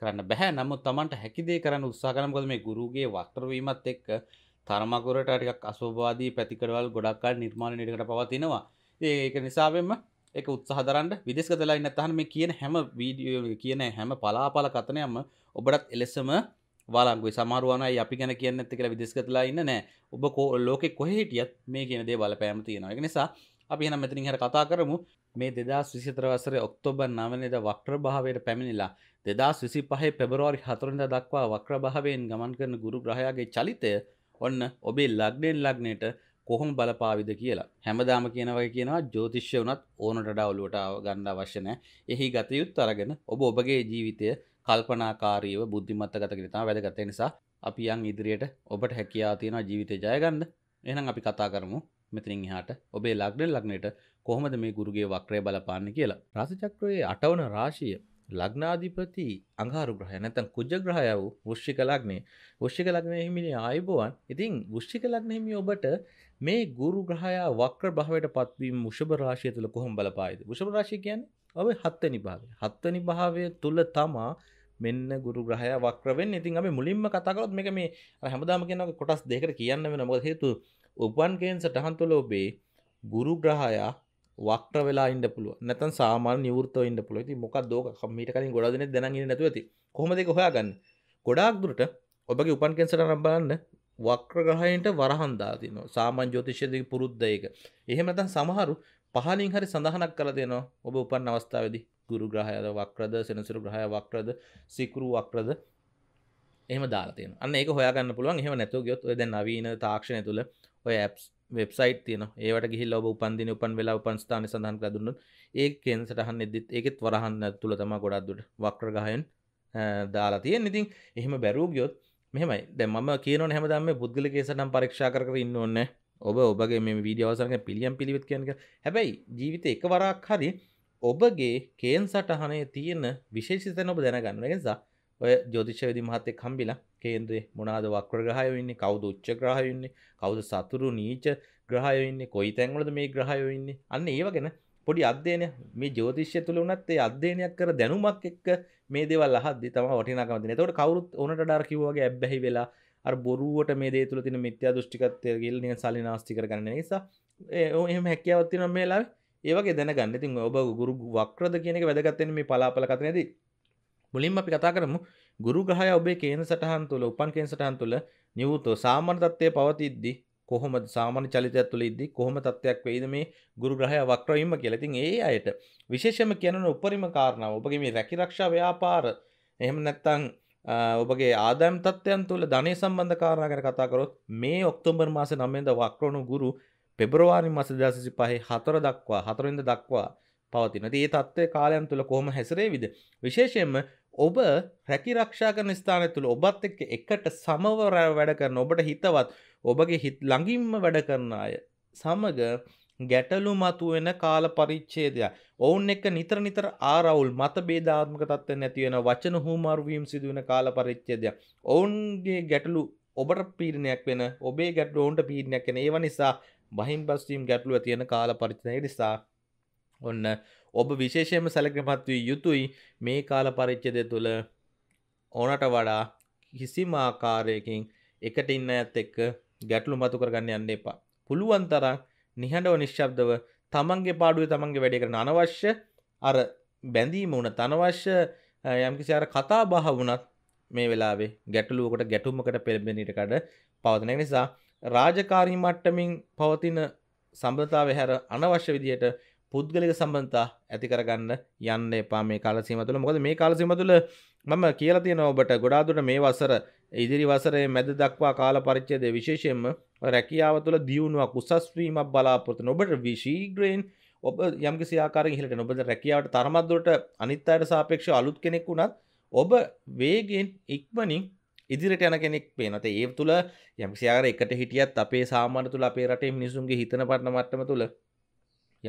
කරන්න බැහැ නමුත් තමන්ට හැකිදේ කරන්න උත්සාකරමකද මේ ගුරුගේ වක්ටරවීමත් එක්ක තර්මකුරට ටිකක් අස්වවාදී පැතිකරවල් ගොඩක්කාල් නිර්මාණ නිටකට පවතිනවා ඒක නිසාවෙන්ම එක උත්සාහදරන්න විදෙස්කතලා ඉන්න තහන මේ කියන හැම වීඩියෝ කියන හැම පලාපල කතනයම ඔබටත් එලෙසම වාලංගුයි සමාරුවනයි අපි ගැන කියන්න ඇති කියලා විදෙස්කතලා ඉන්න නෑ ඔබ කෝ ලෝකෙ කොහේටියත් මේ කියන දේ බලපෑම තියෙනවා එක නිසා අපි එන මෙතනින් හර කතා කරමු මේ දෙදා විසිතර වසර ඔක්තෝබර් නවනේද වක්ට්‍ර භාවයට පැමිණිලා දෙදස් විසි පහේ පෙබරවාරි හතරඳ දක්වා වක්‍රභාවයෙන් ගමන් කරන ගුරු ග්‍රහයාගේ චලිතය ඔන්න ඔබේ ලක්ඩෙන් ලක්නයට කොහොම බලපාවිද කියලා හැමදාම කියනවගේ කියනවා ජෝතිශ්‍ය වනත් ඕනට ඔලුවට ගන්න අවශ්‍යනය එහි ගතයුත් අරගෙන ඔබ ඔබගේ ජීවිතය කල්පනාකාරීව බුද්ධිමත්තගතකිරිතා වැදගත නිසා අපි යන් ඉදිරියට ඔබට හැකයා තියෙන ජීවිතය ජයගන්න එනම් අපි කතා කරමු මෙතිනින් හාට ඔබේ ලක්ඩෙන් ලක්නයට කොහොමද මේ ගුරුගේ වක්‍රය බලපාන්න කියලා රාසචක්‍රයේ අටවන රාශිය ලග්නාධිපති අඟහරු ග්‍රහය නැත්නම් කුජ ග්‍රහය වූ වෘශ්චික ලග්නේ වෘශ්චික ලග්නේ හිමිනේ ආයුබෝවන් ඉතින් වෘශ්චික ලග්න හිමි ඔබට මේ ගුරු ග්‍රහය වක්‍ර භාවයට පත්වීම වෘෂභ රාශිය තුල කොහොම බලපායිද වෘෂභ රාශිය කියන්නේ ඔබේ හත්වෙනි භාවය හත්වෙනි භාවය තුල තමා මෙන්න ගුරු ග්‍රහය වක්‍ර වෙන්නේ ඉතින් අපි මුලින්ම කතා කරොත් මේක මේ හැමදාම කියනවා කොටස් දෙකකට කියන්න වෙනවා මොකද හේතුව උපන් කේන්ස තහන් තුල ඔබේ ගුරු ග්‍රහයා වක්්‍ර වෙලා ඉන්න පුළුව නැතන් සාමාන නිවෘතව ඉන්න පුළුව ති මොකක් දෝක මීට කලින් ගොඩ දෙන දැනගෙන නැතුව ඇති කොමද හොයාගන්න ගොඩාක් දුරට ඔබගේ උපන් කෙන්සට නම් බලන්න වක්‍රග්‍රහයන්ට වරහන්දා තින සාමාන් ජෝතිෂ්‍යදක පුරුද්ධයක එහෙමත සමහරු පහලින් හරි සඳහනක් කර දෙනවා ඔබ උපන් අවස්ථාවදි ගුරු ග්‍රහයද වක්්‍රද සෙනසුරු ග්‍රහය වක්්‍රද සිකුරු වක්්‍රද එහම දාතින අන්න ඒක හොයාගන්න පුළුවන් එහම නැතු ගයොත් ඔය දැ නවීන තාක්ෂණය තුළ ඔය ඇප්ස් වෙබ්සයිට් තියන ඒට ගිහිල් ඔබ උපන්දින උපන් වෙලා උපන් ස්ථාන සඳහන් කරදුන්න ඒ කෙන් සටහන් එදදිත් ඒකෙත් වරහන්න තුළ තම ගොඩක්දුට වක්්‍රගහයෙන් දාලා තියෙන් ඉතින් එහෙම බැරූ ගියොත් මෙහමයි දැම කියන හැමදම පුද්ගලකේසනම් පරක්ෂා කර ඉන්න ඕන්න ඔබ ඔබගේ මේ වීඩියෝසරක පිළියම් පිළිවෙත් කියනක හැබැයි ජීවිත එක වරක් හරි ඔබගේ කේන් සටහනේ තියෙන විශේෂිතන ඔබ දැනගන්න නිසා ඔය ජෝතිෂ විදි මහත්තය කම්බිලා කේන්ද්‍රේ මොනාද වක්‍රග්‍රහයවෙන්නේ කවුද උච්චග්‍රහයවෙන්නේ කවුද සතුරු නීච ග්‍රහයවෙන්නේ කොයි තැන්වලද මේ ග්‍රහයවෙන්නේ අන්න ඒව ගැන පොඩි අධ්‍යයනය මේ ජෝතිෂ්‍ය තුළ වනත් ඒ අධ්‍යයනයක් කර දැනුමක් එක්ක මේ දේවල් අහද්දි තම වටිනාකමතින තොට කවරුත් ඕනට ඩාර කිවගේ ඇබ්බැහි වෙලා අර බොරුවට මේ දේ තුළ තින මිත්‍යා දෘෂ්ටිකත්වය ගල් නිය සලි නාස්තික කරන්න නිසා එහෙම හැකියාවත්තින මේලා ඒවගේ දැනගන්න ඉතින් ඔබ ගුරු වක්‍රද කියනක වැදගත්තෙන මේ පලාපල කතනදී මුලින්ම අපි කතා කරමු ගුරු ග්‍රහය ඔබේ කේන සටහන් තුළ උපන් කේන සටහන් තුළ නිවූතෝ සාමාන්‍ය තත්ත්වයේ පවතිද්දී කොහොමද සාමාන්‍ය චලිතයක් තුළ ඉද්දී කොහොම තත්ත්වයක් වෙයිද මේ ගුරු ග්‍රහය වක්‍ර වීම කියලා. ඉතින් ඒ අයට විශේෂයෙන්ම කියනන උපරිම කාරණාව ඔබගේ මේ රැකිරක්ෂා ව්‍යාපාර එහෙම නැත්නම් ඔබගේ ආදායම් තත්ත්වයන් තුළ ධනය සම්බන්ධ කාරණා ගැන කතා කරොත් මේ ඔක්තෝබර් මාසේ 9 වෙනිදා වක්‍රණු ගුරු පෙබරවාරි මාස 2025 හතර දක්වා හතරින්ද දක්වා පවතින. ඉතින් මේ தත්ත්වයේ කාලයන් තුල කොහොම හැසිරෙවිද? විශේෂයෙන්ම ඔබ රැකිරක්ෂා කරන ස්ථානය තුළ ඔබත් එක්ක එකට සමවර වැඩ කරන ඔබට හිතවත් ඔබගේ හිත් ළඟින්ම වැඩ කරන අය සමඟ ගැටලු මතුවෙන කාල පරිච්ඡේදය ඔවුන් එක්ක නිතර නිතර ආරවුල් මත බේදාත්මක තත්ත්ව නැතිවෙන වචන හූමර්වීම් සිදුවන කාල පරිච්ඡේදය ඔවුන්ගේ ගැටලු ඔබට පීරණයක් වෙන ඔබේ ගැටලු ඔවුන්ට පීරණයක් වෙන ඒව නිසා බහින් බස්වීම් ගැටලුව තියෙන කාල පරිච්ඡේදය නිසා ඔන්න ඔබ විශේෂයම සැලක්‍රමත්වී යුතුයි මේ කාල පරිච්චදය තුළ ඕනට වඩා කිසිම ආකාරයකින් එකට ඉන්න ඇත් එක්ක ගැටලු මතු කරගන්න යන්න එපා. පුළුවන් තරම් නිහඬව නිශ්ශබ්දව තමන්ගේ පාඩුවේ තමන්ගේ වැඩේ කරන අනවශ්‍ය අර බැඳීම වුණ තනවශ්‍ය යම්කිසි අර කතා බහ වුණත් මේ වෙලාවේ ගැටලුවකට ගැටුමකට පෙළඹෙනට කඩ පවතන නිසා රාජකාරී මට්ටමින් පවතින සම්බධතාව හැර අනවශ්‍ය විදියට පුද්ගලික සම්බන්තා ඇති කරගන්න යන්න එපා මේ කාලසීම තුළ මොකද මේ කාලසීම තුළ මම කියලා තියෙන ඔබට ගොඩාදුරට මේ වසර ඉදිරි වසරේ මැද දක්වා කාල පරිච්ඡේදයේ විශේෂයෙන්ම රැකියාව තුළ දියුණුවක් උසස් වීමක් බලාපොරොත්තු වෙන ඔබට විශීඝ්‍රයෙන් ඔබ යම්කිසි ආකාරයෙන් ඉහළට යන ඔබද රැකියාවට තරමක් දුරට අනිත් අයට සාපේක්ෂව අලුත් කෙනෙක් වුණත් ඔබ වේගෙන් ඉක්මනින් ඉදිරිට යන කෙනෙක් පේනත ඒ තුළ යම්සියාර එකට හිටියත් අපේ සාමාන තුළ අපේ රටේ මිනිසුන්ගේ හිතන පරණ මට්ටම තුළ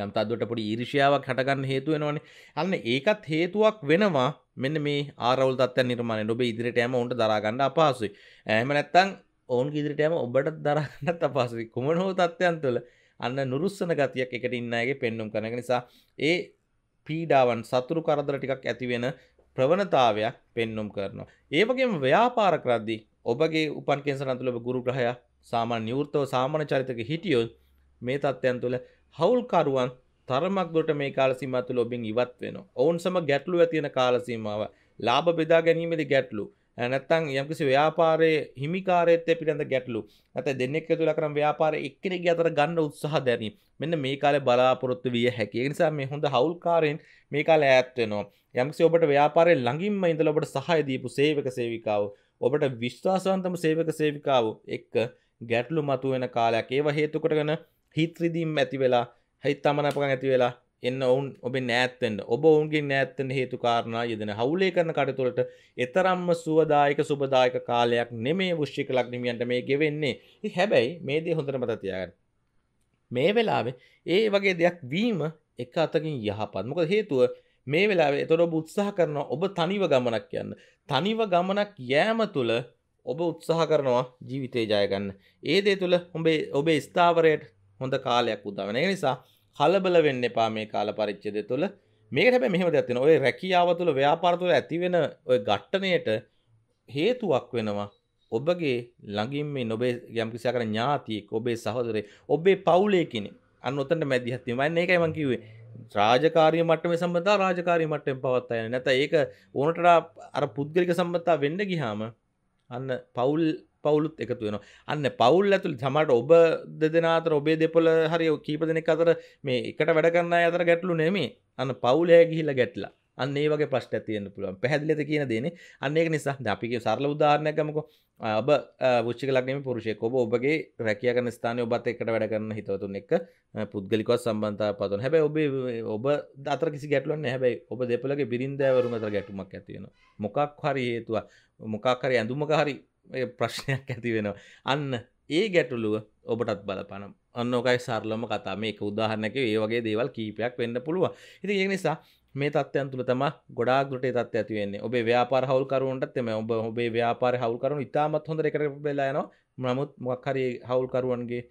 යම්තත්වට පොඩි ඊර්ෂයාවක් හටගන්න හේතු වෙනවනේ අන්න ඒකත් හේතුවක් වෙනවා මෙන්න මේ ආරවල් තත්ත්ව නිර්මාණය ඔබ ඉදිරියට යෑම ඔවුන්ට දරාගන්න අපහසුයි එහෙම නැත්නම් ඔවුන් ඉදිරියට යෑම ඔබට දරාගන්නත් අපහසුයි කුමන හෝ තත්ත්වයන් තුළ අන්න නුරුස්සන ගතියක් එකට ඉන්න අයගේ පෙන්눔 කරන නිසා ඒ පීඩාවන් සතුරු කරදර ටිකක් ඇති වෙන ප්‍රවණතාවයක් පෙන්눔 කරනවා ඒ වගේම ව්‍යාපාර කරද්දී ඔබගේ උපන් කේන්සරන් තුළ ඔබ ගුරු ග්‍රහයා සාමාන්‍ය නිවෘතව සාමාන්‍ය චරිතක හිටියොත් මේ තත්ත්වයන් තුළ හවුල්කරුවන් තරමක් දුරට මේ කාලසීමාව තුළ ඔබෙන් ඉවත් වෙනවා. ඔවුන් සම ගැටලු ඇති වෙන කාලසීමාව, ලාභ බෙදා ගැනීමේදී ගැටලු, නැත්තම් යම්කිසි ව්‍යාපාරයේ හිමිකාරයත්වය පිළිබඳ ගැටලු, නැත්නම් දෙන්නෙක් එකතු වෙලා කරන ව්‍යාපාරයේ එක්කෙනෙක්ගේ අතර ගන්න උත්සාහ දැරීම. මෙන්න මේ කාලේ බලාපොරොත්තු විය හැකියි. ඒ නිසා මේ හොඳ හවුල්කාරයන් මේ කාලේ ඈත් වෙනවා. යම්කිසි ඔබට ව්‍යාපාරයේ ළඟින්ම ඉඳලා ඔබට සහාය දීපු සේවක සේවිකාවෝ ඔබට විශ්වාසවන්තම සේවක සේවිකාවෝ එක්ක ගැටලු මතුවෙන කාලයක් ඒව හේතුකටගෙන හිත්‍රදීම් ඇති වෙලා හිත් අමනපකන් ඇති වෙලා එන්න ඔවුන් ඔබේ නෑත්තෙන් ඔබ ඔවුන්ගේ නෑත්තෙන් හේතු කාරණා යෙදෙන හවුලේ කරන කටතුළට එතරම්ම සුවදායක සුබදායක කාලයක් නෙමේ වෘෂ්ික ලක්නිමියන්ට මේ ගෙවෙන්නේ හැබැයි මේ දේ හොඳට මතතියාගන්න මේ වෙලාවේ ඒ වගේ දෙයක් වීම එක අතකින් යහපත් මොක හේතුව මේ වෙලාවේ එතොර ඔබ උත්සාහ කරනවා ඔබ තනිව ගමනක් යන්න තනිව ගමනක් යෑම තුළ ඔබ උත්සාහ කරනවා ජීවිතේ ජයගන්න ඒ දේ තුළ ඔබේ ඔබේ ස්ථාවරයට හොඳ කාලයක් උදා වෙන නිසා කලබල වෙන්න එපා මේ කාල පරිච්ඡේදය තුළ මේකට හැබැයි මෙහෙම දෙයක් තියෙනවා ඔය රැකියාව තුළ ව්‍යාපාර තුළ ඇති වෙන ඔය ඝට්ටණයට හේතුවක් වෙනවා ඔබගේ ළඟින් මේ නොබේ යම්කිසි ආකාර ඥාතියෙක් ඔබේ සහෝදරේ ඔබේ පවුලේ කෙනෙක් අන්න ඔතනට මැදිහත් වීමයි මේකයි මම කිව්වේ රාජකාරිය මට්ටමේ සම්බන්ධතා රාජකාරිය මට්ටමෙන් පවත්වා යන්නේ නැත්නම් ඒක ඕනටට අර පුද්ගලික සම්බන්ධතා වෙන්න ගියාම අන්න පවුල් පවුලුත් එකතු වෙන අන්න පවුල් ඇතුළ සමට ඔබ දෙදෙනතර ඔබේ දෙපොල හරි කීප දෙනෙක් අතර මේ එකට වැඩගන්න අතර ගැටලු නෙමේ අන්න පවුලය ගිහිල්ලා ගැටලා අන්නේ වගේ ප්‍රශ්ට ඇතියන්න පුළුවන් පැහදිලත කියන දේන අන්නේක නිසා අපික සරල උදාරණයකමක ඔබ පුච්චි ලක්නම පුරුෂයක ඔබ ඔබගේ රැකියකන ස්ථානය ඔබත් එකට වැඩගන්න හිතවතුන් එක් පුද්ගලිකොත් සම්බන්ධ පතුන් හැබැ ඔබ ඔබ දතර කිසි ගැටලුවන්න හැබැයි ඔබ දෙපලගේ බිරින්දෑවරුමතර ගැටුමක් ඇතියෙන මොකක් හරි හේතුවා මොකාකරි ඇඳුමක හරි ප්‍රශ්නයක් ඇති වෙනවා අන්න ඒ ගැටුලුව ඔබටත් බලපනම් අන්නෝකයි සරලම කතා මේක උදාහරණක ඒ වගේ දේවල් කීපයක් වෙන්න පුළුව ඉති ඒ නිසා මේ තත්වයන් තුළ තම ගොඩාගට තත් ඇතිවන්නේ ඔබේ ව්‍යාපාර හවල්කරුවන්ටත් එම ඔබ ඔබේ ව්‍යාපාර හවල්කරු ඉතාමත් හොඳ එකට බෙලායන නමුත් මොක්හරි හවල්කරුවන්ගේ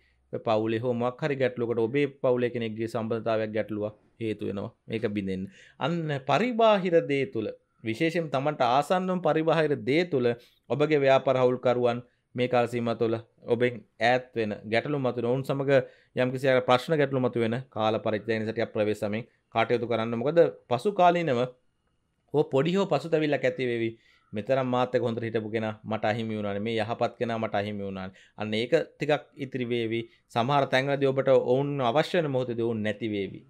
පවුලෙ හෝ මක්හරි ගැටලුකට ඔබේ පවුලෙ කෙනෙක්ගේ සම්බධතාවයක් ගැටලුව හේතුවෙනවා මේක බිඳෙන් අන්න පරිබාහිර දේ තුළ විශේෂයෙන් තමන්ට ආසන්නම් පරිබාහිර දේ තුළ ඔබගේ ව්‍යාපාර හවුල්කරුවන් මේ කාල සීම තුළ ඔබෙන් ඈත් වෙන ගැටලු මතු ඔවුන් සමඟ යම්කිසි ප්‍රශ්න ගැටලු මතු වෙන කාල පරිත්‍යයන සටිය ප්‍රවේශමෙන් කාටයුතු කරන්න මොකද පසු කාලීනව හෝ පොඩි හෝ පසු තැවිල්ල ඇතිවේවි මෙතරම් මාතක හොඳ හිටපු කෙන මට අහිමි වුණන මේ යහපත් කෙන මට අහිමි වුණන් අන්න ඒක ටිකක් ඉතිරිවේවි සමහර තැන්ලද ඔබට ඔවුන් අවශ්‍යන මොහොතද ඔවුන් නැතිවේවි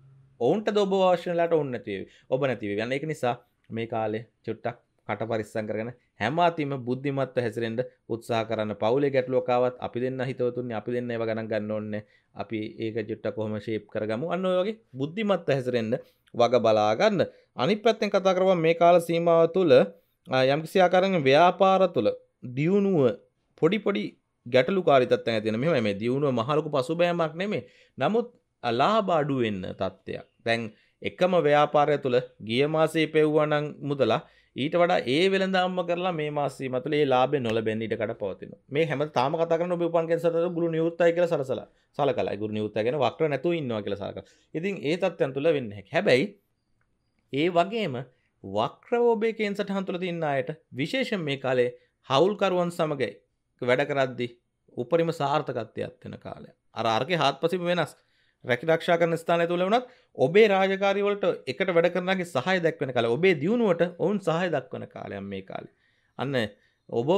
ඔවුන්ට දොබ වාශනලට ඔන්න නැතිවේ ඔබ නැතිවේ යන්න එක නිසා මේ කාලේ චුට්ටක් කට පරිස්සම් කරගෙන හැම අතිම බුද්ධිමත්ව හැසිරෙන්න උත්සාහ කරන්න පවුලේ ගැටලුවකාවත් අපි දෙන්න හිතවතුන්නේ අපි දෙන්න ඒව ගණන් ගන්න ඕනේ අපි ඒක චුට්ටක් කොහොම ෂේප් කරගමු අන්න ඔය වගේ බුද්ධිමත්ව හැසිරෙන්න වග බලා ගන්න අනිත් පැත්තෙන් කතා කරපුවා මේ කාල සීමාව තුළ යම්කිසි ආකාරයෙන් ව්‍යාපාර තුළ දියුණුව පොඩි පොඩි ගැටලු කාරිතත්වයක් ඇතින මෙහෙම මේ දියුණුව මහලොකු පසුබෑමක් නෙමෙයි. නමුත් ලාභ අඩු වෙන්න තත්ත්වයක්. දැන් එකම ව්‍යාපාරය තුළ ගිය මාසේ පෙව්වනං මුදලා ඊට වඩා ඒ වෙළඳම්ම කරලා මේ මාසේ මතුලේ ලාබේ නොලබෙන් ඊට කඩ පවතින මේ හැම තාම කතා කරන ඔබ උපන් කැන්සර් ගුරු නියුත්තයි කියලා සලසලා සලකලා ගුරු නියුත්ත ගැන වක්‍ර නැතුව ඉන්නවා කියලා සලකලා ඉතින් ඒ තත්ත්වයන් තුළ වෙන්නේ හැබැයි ඒ වගේම වක්‍රව ඔබේ කේන්සට හන්තුල තින්න අයට විශේෂයෙන් මේ කාලේ හවුල්කරුවන් සමග වැඩ කරද්දි උපරිම සාර්ථකත්වයක් වෙන කාලය. අර අර්ගේ හාත්පසින් වෙනස්. රැකිරක්ෂා කරන ස්ථානය තුළ වුණත් ඔබේ රාජකාරීවලට එකට වැඩ කරනගේ සහය දක්වන කාල ඔබේ දියුණුවට ඔවුන් සහය දක්වන කාලයම් මේ කාලේ අන්න ඔබ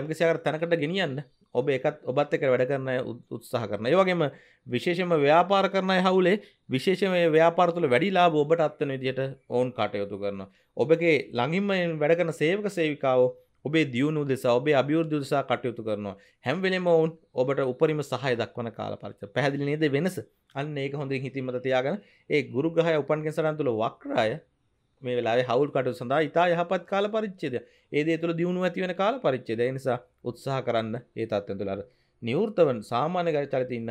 යම්කිසිකර තැනකට ගෙනියන්න ඔබ එකත් ඔබත් එක වැඩ කරන උත්සාහ කරන ඒවගේම විශේෂම ව්‍යාපාර කරණය හවුලේ විශේෂම ව්‍යාපාරතුළ වැඩිලා ඔබට අත්වන දිට ඔවුන් කටයුතු කරන ඔබගේ ළඟින්ම වැඩ කරන සේවක සේවිකාව ඔබේ දියුණු දෙස ඔබේ අභියෘද්ධ දෙසා කටයුතු කරනවා හැම්වෙලෙම ඔවුන් ඔබට උපරිම සහය දක්වන කාල පරිච පැහදිලි නේද වෙනස අන්න ඒක හොඳින් හිතින් මත තියාගෙන ඒ ගුරු ග්‍රහය උපන්ගෙන් සටන් තුළ වක්‍රය මේ වෙලාවේ හවුල් කටයුතු සඳහා ඉතා යහපත් කාල පරිච්ඡේදය. ඒ දේ තුළ දියුණුව ඇති වෙන කාල පරිච්ඡේදය. ඒ නිසා උත්සාහ කරන්න ඒ තත්ත්වයන් තුළ අර නිවෘතවන් සාමාන්‍ය චරිත ඉන්න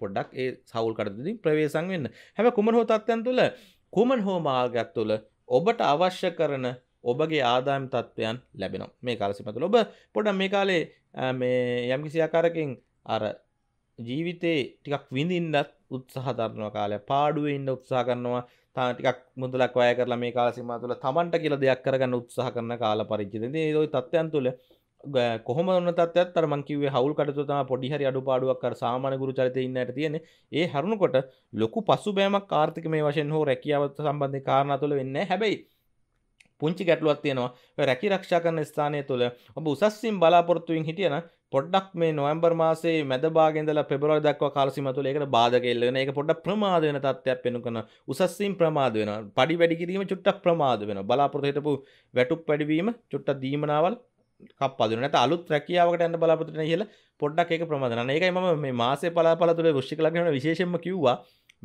පොඩ්ඩක් ඒ හවුල් කටයුතුකින් ප්‍රවේශම් වෙන්න. හැබැයි කුමන හෝ තත්ත්වයන් තුළ කුමන හෝ මාර්ගයක් තුළ ඔබට අවශ්‍ය කරන ඔබගේ ආදායම් තත්ත්වයන් ලැබෙනවා. මේ කාල සීමා තුළ ඔබ පොඩ්ඩක් මේ කාලේ මේ යම්කිසි ආකාරකින් අර ජීවිතේ ටිකක් විඳින්නත් උත්සාහ දරනවා කාලය පාඩුවේ ඉන්න උත්සාහ කරනවා තාටිකක් මුදලක් වය කරලා මේ කාලසිම තුළ තමන්ට කියල දෙයක් කරගන්න උත්සාහ කරන කාල පරිච්චිතදී දොයි තත්ත්යන් තුළ කොහොම තත්ත් අරමංකිව හවල් කටතුතම පොඩිහරි අඩු පාඩුවක් සාමාන ගුරු චරිතඉන්නට තියෙන ඒ හරුණකොට ලොකු පසු බෑමක් කාර්ථික මේ වශයෙන් හෝ රැකියාවත් සම්බන්ධ කාරණ තුළ වෙන්න හැබැයි පුංචි ගැටලුවත් තියෙනවා රැකි රක්ෂා කරන ස්ථානය තුළ ඔබ උසස්සිම් බලාපොරත්තුවෙන් හිටියන පොඩ්ඩක් මේ නොවම්බර් මාසේ මැද භාගෙන්දලා පෙබරවාරි දක්වා කාලසීම තුළ ඒකට බාධක එල්ල වෙන ඒක පොඩ්ඩක් ප්‍රමාද වෙන තත්ත්වයක් වෙනු කරන උසස්සින් ප්‍රමාද වෙනවා පඩි වැඩි කිරීම චුට්ටක් ප්‍රමාද වෙනවා බලාපොරොත්තු හිටපු වැටුප් වැඩි වීම චුට්ටක් දීමනාවල් කප්පද වෙනවා නැත්නම් අලුත් රැකියාවකට යන්න බලාපොරොත්තු වෙන ඉහළ පොඩ්ඩක් ඒක ප්‍රමාද වෙනවා ඒකයි මම මේ මාසේ පලාපල තුළ වෘෂ්ටික ලග්න විශේෂයෙන්ම කිව්වා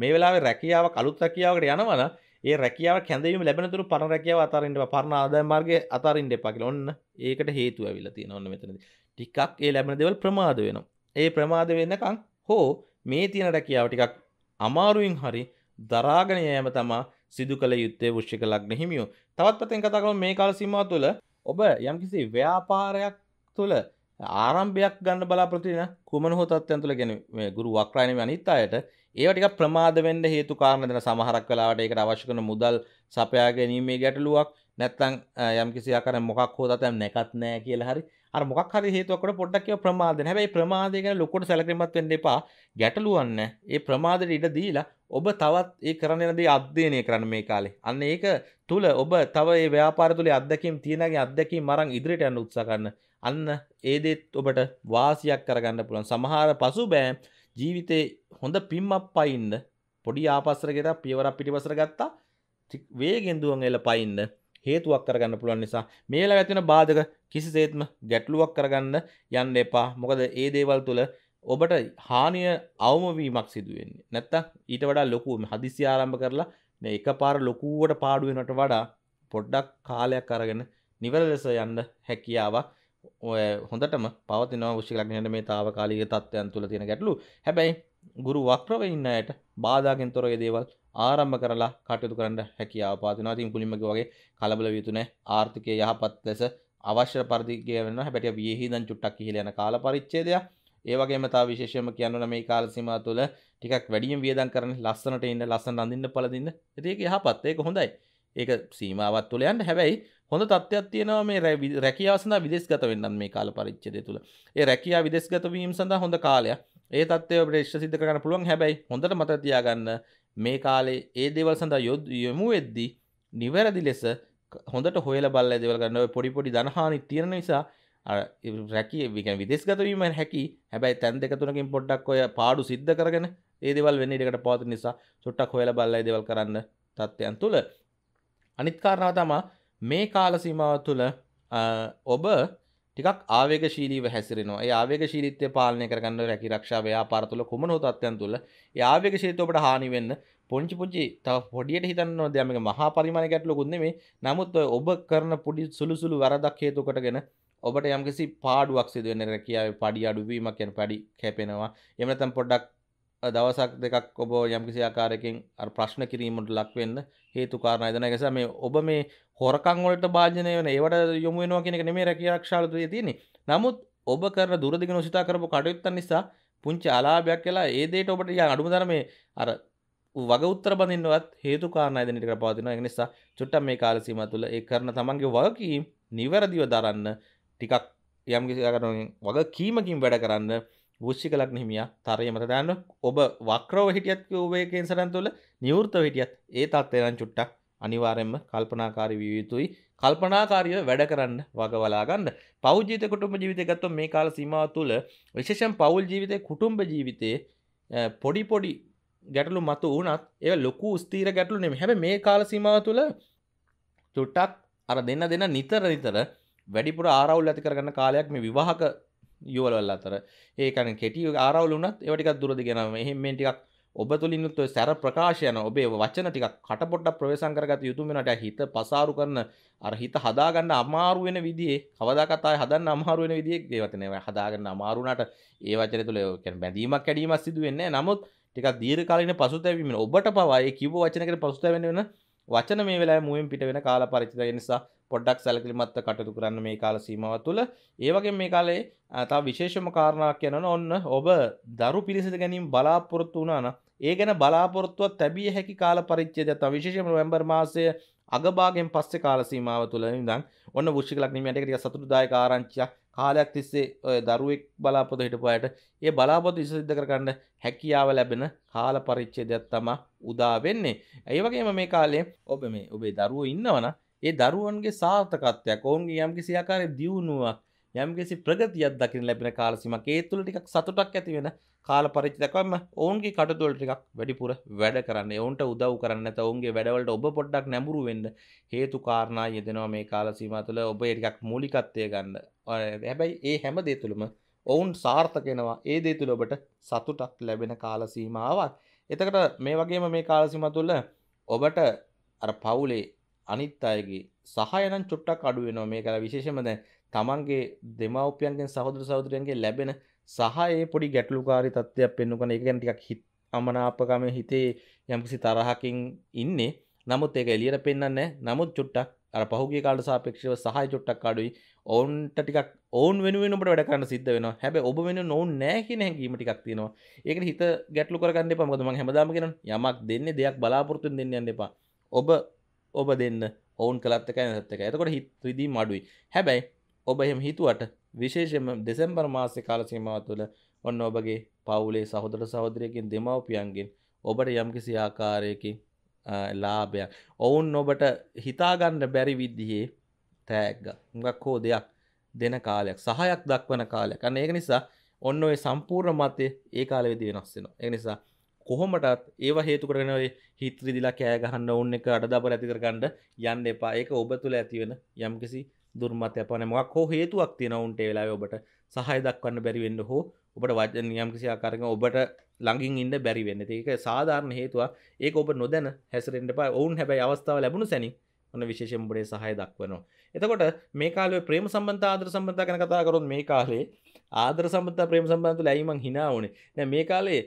මේ වෙලාවේ රැකියාවක් අලුත් රැකියාවකට යනවා නම් ඒ රැකියාව කැඳවීම ලැබෙන තුරු පරණ රැකියාව අතාරින්න එපා පරණ ආදායම් මාර්ගය අතාරින්න එපා කියලා ඔන්න ඒකට හේතු ඇවිල්ලා තියෙනවා ඔන්න මෙතනදී ටිකක් ඒ ලැබෙන දෙවල් ප්‍රමාද වෙනවා. ඒ ප්‍රමාද වෙනකං හෝ මේ තියෙන රැකියාව ටිකක් අමාරුවෙන් හරි දරාගෙන යෑම තමා සිදු කළ යුත්තේ වෘෂ්ික ලග්න හිමියෝ. තවත් පැත්තෙන් කතා කරමු මේ කාල සීමාව තුළ ඔබ යම්කිසි ව්‍යාපාරයක් තුළ ආරම්භයක් ගන්න බලාපොරොත්තු වෙන කුමන හෝ තත්ත්වයන් තුළ කියන්නේ මේ ගුරු වක්‍රායන අනිත් අයට ඒව ටිකක් ප්‍රමාද වෙන්න හේතු කාරණා දෙන සමහරක් වෙලාවට ඒකට අවශ්‍ය කරන මුදල් සපයා ගැනීමේ ගැටලුවක් නැත්තම් යම්කිසි ආකාරයෙන් මොකක් හෝ තත්ත්වයක් නැකත් නැහැ කියලා හරි අර මොකක් හරි හේතුවකට පොඩ්ඩක් කියව ප්‍රමාදන හැබැයි ප්‍රමාදය ගැන ලොකුට සැලකිලිමත් වෙන්න එපා ගැටලුවන්න ඒ ප්‍රමාදයට ඉඩ දීලා ඔබ තවත් ඒ කරන දේ අධ්‍යයනය කරන්න මේ කාලේ අන්න ඒක තුල ඔබ තව ඒ ව්‍යාපාර තුලේ අත්දැකීම් තියෙනගේ අත්දැකීම් මරන් ඉදිරියට යන්න උත්සාහ කරන්න අන්න ඒ දෙත් ඔබට වාසියක් කරගන්න පුළුවන් සමහර පසුබෑම් ජීවිතේ හොඳ පිම්මක් පයින්න පොඩි ආපස්සරගෙත පියවර පිටිපසර ගත්තා වේගෙන් දුවන් එල පයින්න හේතුවක් කරගන්න පුළුවන් නිසා මේලා ඇතින බාධක කිසිසේත්ම ගැටලුවක් කරගන්න යන්න එපා මොකද ඒ දේවල් තුළ ඔබට හානිය අවමවීමක් සිදුවෙන්නේ නැත්ත ඊට වඩා ලොකුවම හදිසි ආරම්භ කරලා එක පාර ලොකුවට පාඩුවෙනට වඩා පොඩ්ඩක් කාලයක් අරගෙන නිවර ලෙස යන්න හැකියාවක් ඔය හොඳටම පවතින ෂි ලක්නට මේ තාවකාලික තත්වයන් තුළ තියෙන ගැටලු හැබැයි ගුරු වක්්‍රව ඉන්නයට බාධාගෙන් තොර දේවල් ආරම්භ කරලා කටයුතු කරන්න හැකියාව පාතිනවා තින් පුලිමක වගේ කලබල වියතුනෑ ආර්ථිකය යහපත් ලෙස අවශ්‍ය පරිදි කියවෙන හැබැයි වියහිදන් චුට්ටක් කියලා යන කාල පරිච්ඡේදයක් ඒ වගේම තව විශේෂයෙන්ම කියනවා මේ කාල සීමාව තුළ ටිකක් වැඩියෙන් වියදම් කරන ලස්සනට ඉන්න ලස්සන අඳින්න පළඳින්න ඒක යහපත් ඒක හොඳයි ඒක සීමාවත් තුළ යන්න හැබැයි හොඳ තත්ත්වයක් තියෙනවා මේ රැකියාව සඳහා විදේශගත වෙන්නත් මේ කාල පරිච්ඡේදය තුළ. ඒ රැකියාව විදේශගත වීම සඳහා හොඳ කාලයක්. ඒ තත්ත්වය ප්‍රේෂ්ඨ සිද්ධ කරගන්න පුළුවන්. හැබැයි හොඳට මතක තියාගන්න මේ කාලේ ඒ දේවල් සඳහා යොමු වෙද්දී නිවැරදි ලෙස හොඳට හොල බල්ල දෙවල් ගන්න පොඩිපොඩි දනහානි තියෙන නිසා රැකි විකන් විදෙස් ගතවීම හැකි හැබැයි තැන් දෙක තුනකින් පොඩ්ඩක් ඔය පාඩු සිද්ධ කරගෙන ඒදවල් වෙන්න එකට පාති නිසා සුට්ටක් හොල බල්ලයි දෙවල් කරන්න තත්ත්වයන් තුළ අනිත්කාරණාව තමා මේ කාලසීමාව තුළ ඔබ ටිකක් ආවේගශීලීව හැසිරෙනවා ඒ ආවේගශීලීත්වය පාලනය කරගන්න රැකි රක්ෂා ව්‍යාපාර තුළ කුමන තත්ත්වයන් තුළ ආවේගශීලීත්වය ඔබට හානි වෙන්න පුංචි පුංචි තව පොඩියට හිතන්නවා දැන් මේක මහා පරිමාණයක් ගැටලුකුත් නෙමෙයි. නමුත් ඔබ කරන පොඩි සුළු සුළු වැරදක් හේතු කොටගෙන ඔබට යම්කිසි පාඩුවක් සිදු වෙන රැකියාවේ පඩි අඩු වීමක් කියන පඩි කැපෙනවා. එහෙම නැත්නම් පොඩ්ඩක් දවසක් දෙකක් ඔබ යම්කිසි ආකාරයකින් අර ප්‍රශ්න කිරීමට ලක් වෙන්න හේතු කාරණා ඉදන නිසා මේ ඔබ මේ හොරකම් වලට භාජනය වෙන ඒවට යොමු වෙනවා කියන එක නෙමෙයි රැකියාරක්ෂාවල තියෙන්නේ. නමුත් ඔබ කරන දුරදිග නොසිතා කරපු කටයුත්තන් නිසා පුංචි අලාභයක් කියලා ඒ දෙයට ඔබට යන අඩුම තරමේ අර වග උත්තර බඳින්නවත් හේතු කාරණා දැනට කර පවතිනවා ඒ නිසා චුට්ටක් මේ කාල සීමාව තුළ ඒ කරන තමන්ගේ වගකීම් නිවැරදිව දරන්න ටිකක් යම් කිසි වගකීමකින් වැඩ කරන්න වෘෂ්ික ලග්න හිමියා තරය මත දාන්න ඔබ වක්‍රව හිටියත් ඔබේ කේන්සරන් තුළ නිවෘතව හිටියත් ඒ තත්ත්වයන් චුට්ටක් අනිවාර්යෙන්ම කල්පනාකාරී විය යුතුයි කල්පනාකාරීව වැඩ කරන්න වගවලා ගන්න. පෞල් ජීවිත කුටුම්බ ජීවිතය ගත්තොත් මේ කාල සීමාව තුළ විශේෂයෙන් පෞල් ජීවිතේ කුටුම්බ ජීවිතේ පොඩි පොඩි ගැටලු මතු වනත් ඒ ලොකු ස්තීර ගැටලුනේ හැබ මේ කාල සීමාව තුළ චුට්ටක් අර දෙන්න දෙන්න නිතර නිතර වැඩිපුර ආරවුල් ඇති කරගන්න කාලයක් මේ විවාහක යුවලල් අතර ඒකන කෙටිය ආරවුලුනත් ඒවටිකක් දුරදි ගෙනම එහෙම මේ ටිකක් ඔබ තුළින්නුත් සැර ප්‍රකාශයන ඔබේ වචන ටික කටපොට්ට ප්‍රවේශන් කරගත යුතුමෙනට හිත පසාරු කරන අර හිත හදාගන්න අමාරු වෙන විදිේ කවදාකතායි හදන්න අමාරු වෙන විදිියක් දේවතනව හදාගන්න අමාරුණට ඒ වචන තුළ බැඳීමක් කැඩීමක් සිදුවෙන්නේ නමුත් ටික දීර්කාලන පසුතැවීම ඔබට පවායි කිව වචනකට පසුතැවෙන වෙන වචන මේ වෙලා මුවෙන් පිට වෙන කාල පරිචිත නිසා පොඩ්ඩක් සැලකිලිමත්ව කටයුතු කරන්න මේ කාල සීමාව තුළ ඒ වගේ මේ කාලේ තව විශේෂම කාරණාවක් කියනවා ඔන්න ඔබ දරු පිළිසිඳ ගැනීම බලාපොරොත්තු වුණා නම් ඒ ගැන බලාපොරොත්තුවක් තැබිය හැකි කාල පරිච්ඡේදය තව විශේෂයෙන්ම නොවැම්බර් මාසයේ අගභාගයෙන් පස්සේ කාල සීමාව තුළ ඉඳන් ඔන්න වෘශ්චික ලග්නෙ මේ ටික ටික සතුටුදායක ආරංචියක් කාලයක් තිස්සේ ඔය දරුවෙක් බලාපොත හිටපුයට ඒ බලාපොත විසසිද්ධ කරගන්න හැකියාව ලැබෙන කාල පරිච්ඡේදයක් තමා උදා වෙන්නේ. ඒ වගේම මේ කාලේ ඔබ මේ ඔබේ දරුවෝ ඉන්නවනම් ඒ දරුවන්ගේ සාර්ථකත්වයක් ඔවුන්ගේ යම්කිසි ආකාරයේ දියුණුවක් යම්කිසි ප්‍රගතියක් දකින්න ලැබෙන කාලසීමාවක් ඒ තුළ ටිකක් සතුටක් ඇති වෙන කාල පරිචිතකම ඔවුන්ගේ කටතුවල ටිකක් වැඩිපුර වැඩ කරන්න ඔවුන්ට උදව් කරන්න ඇත ඔවුන්ගේ වැඩවලට ඔබ පොඩ්ඩක් නැඹුරු වෙන්න හේතු කාරණා යෙදෙනවා මේ කාල සීමා තුළ ඔබ ටිකක් මූලිකත්වය ගන්න හැබැයි ඒ හැම දේ තුළම ඔවුන් සාර්ථකෙනවා ඒ දේ තුළ ඔබට සතුටක් ලැබෙන කාල සීමාවක් එතකට මේ වගේම මේ කාල සීමා තුළ ඔබට අර පවුලේ අනිත් අයගේ සහයනම් චුට්ටක් අඩුවෙනවා මේ කර විශේෂමද තමන්ගේ දෙමවපියන්ගෙන් සහදුර සෞදරයන්ගේ ලැබෙන සහ ඒ පොඩි ගැටලුකාරි තත්ත්වයක් පෙන්නු කන එක ගැන ටිකක් හිත් අමනාපකම හිතේ යම්කිසි තරහකින් ඉන්නේ නමුත් ඒක එලියට පෙන්න්න නමුත් චුට්ටක් අර පහුගේ කාඩ සාපේක්ෂව සහය චුට්ටක් කාඩුයි ඔවුන්ට ටිකක් ඔවන් වෙනුවෙනට වැඩකන්න සිද්ධ වෙන හැබ ඔබ වෙන නොවන් නෑකි හැකීම ටිකක් තියෙනවා ඒක හිත ගැටලු කරගන්න පමතම හැමදාම කෙන යමක් දෙන්න දෙයක් බලාපොරතුන් දෙන්න යන්න එපා ඔබ ඔබ දෙන්න ඔවුන් කළත්තක ඇත්තක ඇතකොට හිත් ්‍රදී මඩුයි හැබැයි ඔබ එහෙම හිතුවට විශේෂයෙන්ම දෙසැම්බර් මාසයේ කාල සීමාව තුළ ඔන්න ඔබගේ පවුලේ සහෝදර සහෝදරියකින් දෙමව්පියන්ගෙන් ඔබට යම්කිසි ආකාරයකින් ලාභයක්. ඔවුන් ඔබට හිතාගන්න බැරි විදිහේ තෑග්ග. මුගක් හෝ දෙයක් දෙන කාලයක් සහයක් දක්වන කාලයක්. අන්න ඒක නිසා ඔන්න ඔය සම්පූර්ණ මතය ඒ කාලෙදි වෙනස් වෙනවා. ඒ නිසා කොහොමටත් ඒව හේතු කරගෙන ඔය හිත්‍රිදිලා කෑ ගහන්න ඕන්න එක අඩදබර ඇති කරගන්න යන්න එපා. ඒක ඔබ තුල ඇති වෙන යම්කිසි දුර්මත යපන මොක් හෝ හේතුවක් තියෙන උන්ට වෙලා ඔබට සහය දක්වන්න බැරිවෙන්න හෝ ඔබට වජ නියම්කිසි ආකාරක ඔබට ළඟින් ඉන්න බැරිවෙන්න ඒක සාධාරණ හේතුවා ඒ ඔබ නොදැන හැසරෙන්ට පා ඔවුන් හැබැයි අවස්ථාව ලැබුණු සැනි ඔන්න විශේෂෙන් බඩේ සහය දක්වනවා. එතකොට මේ කාලේ ප්‍රේම සම්බන්ධ ආදර සම්බන්ධ ගැන කතා කරොත් මේ කාලේ ආදර සම්බන්ධ ප්‍රේම සම්බන්ධ තුල ඇයි මං hina වුනේ. දැන් මේ කාලේ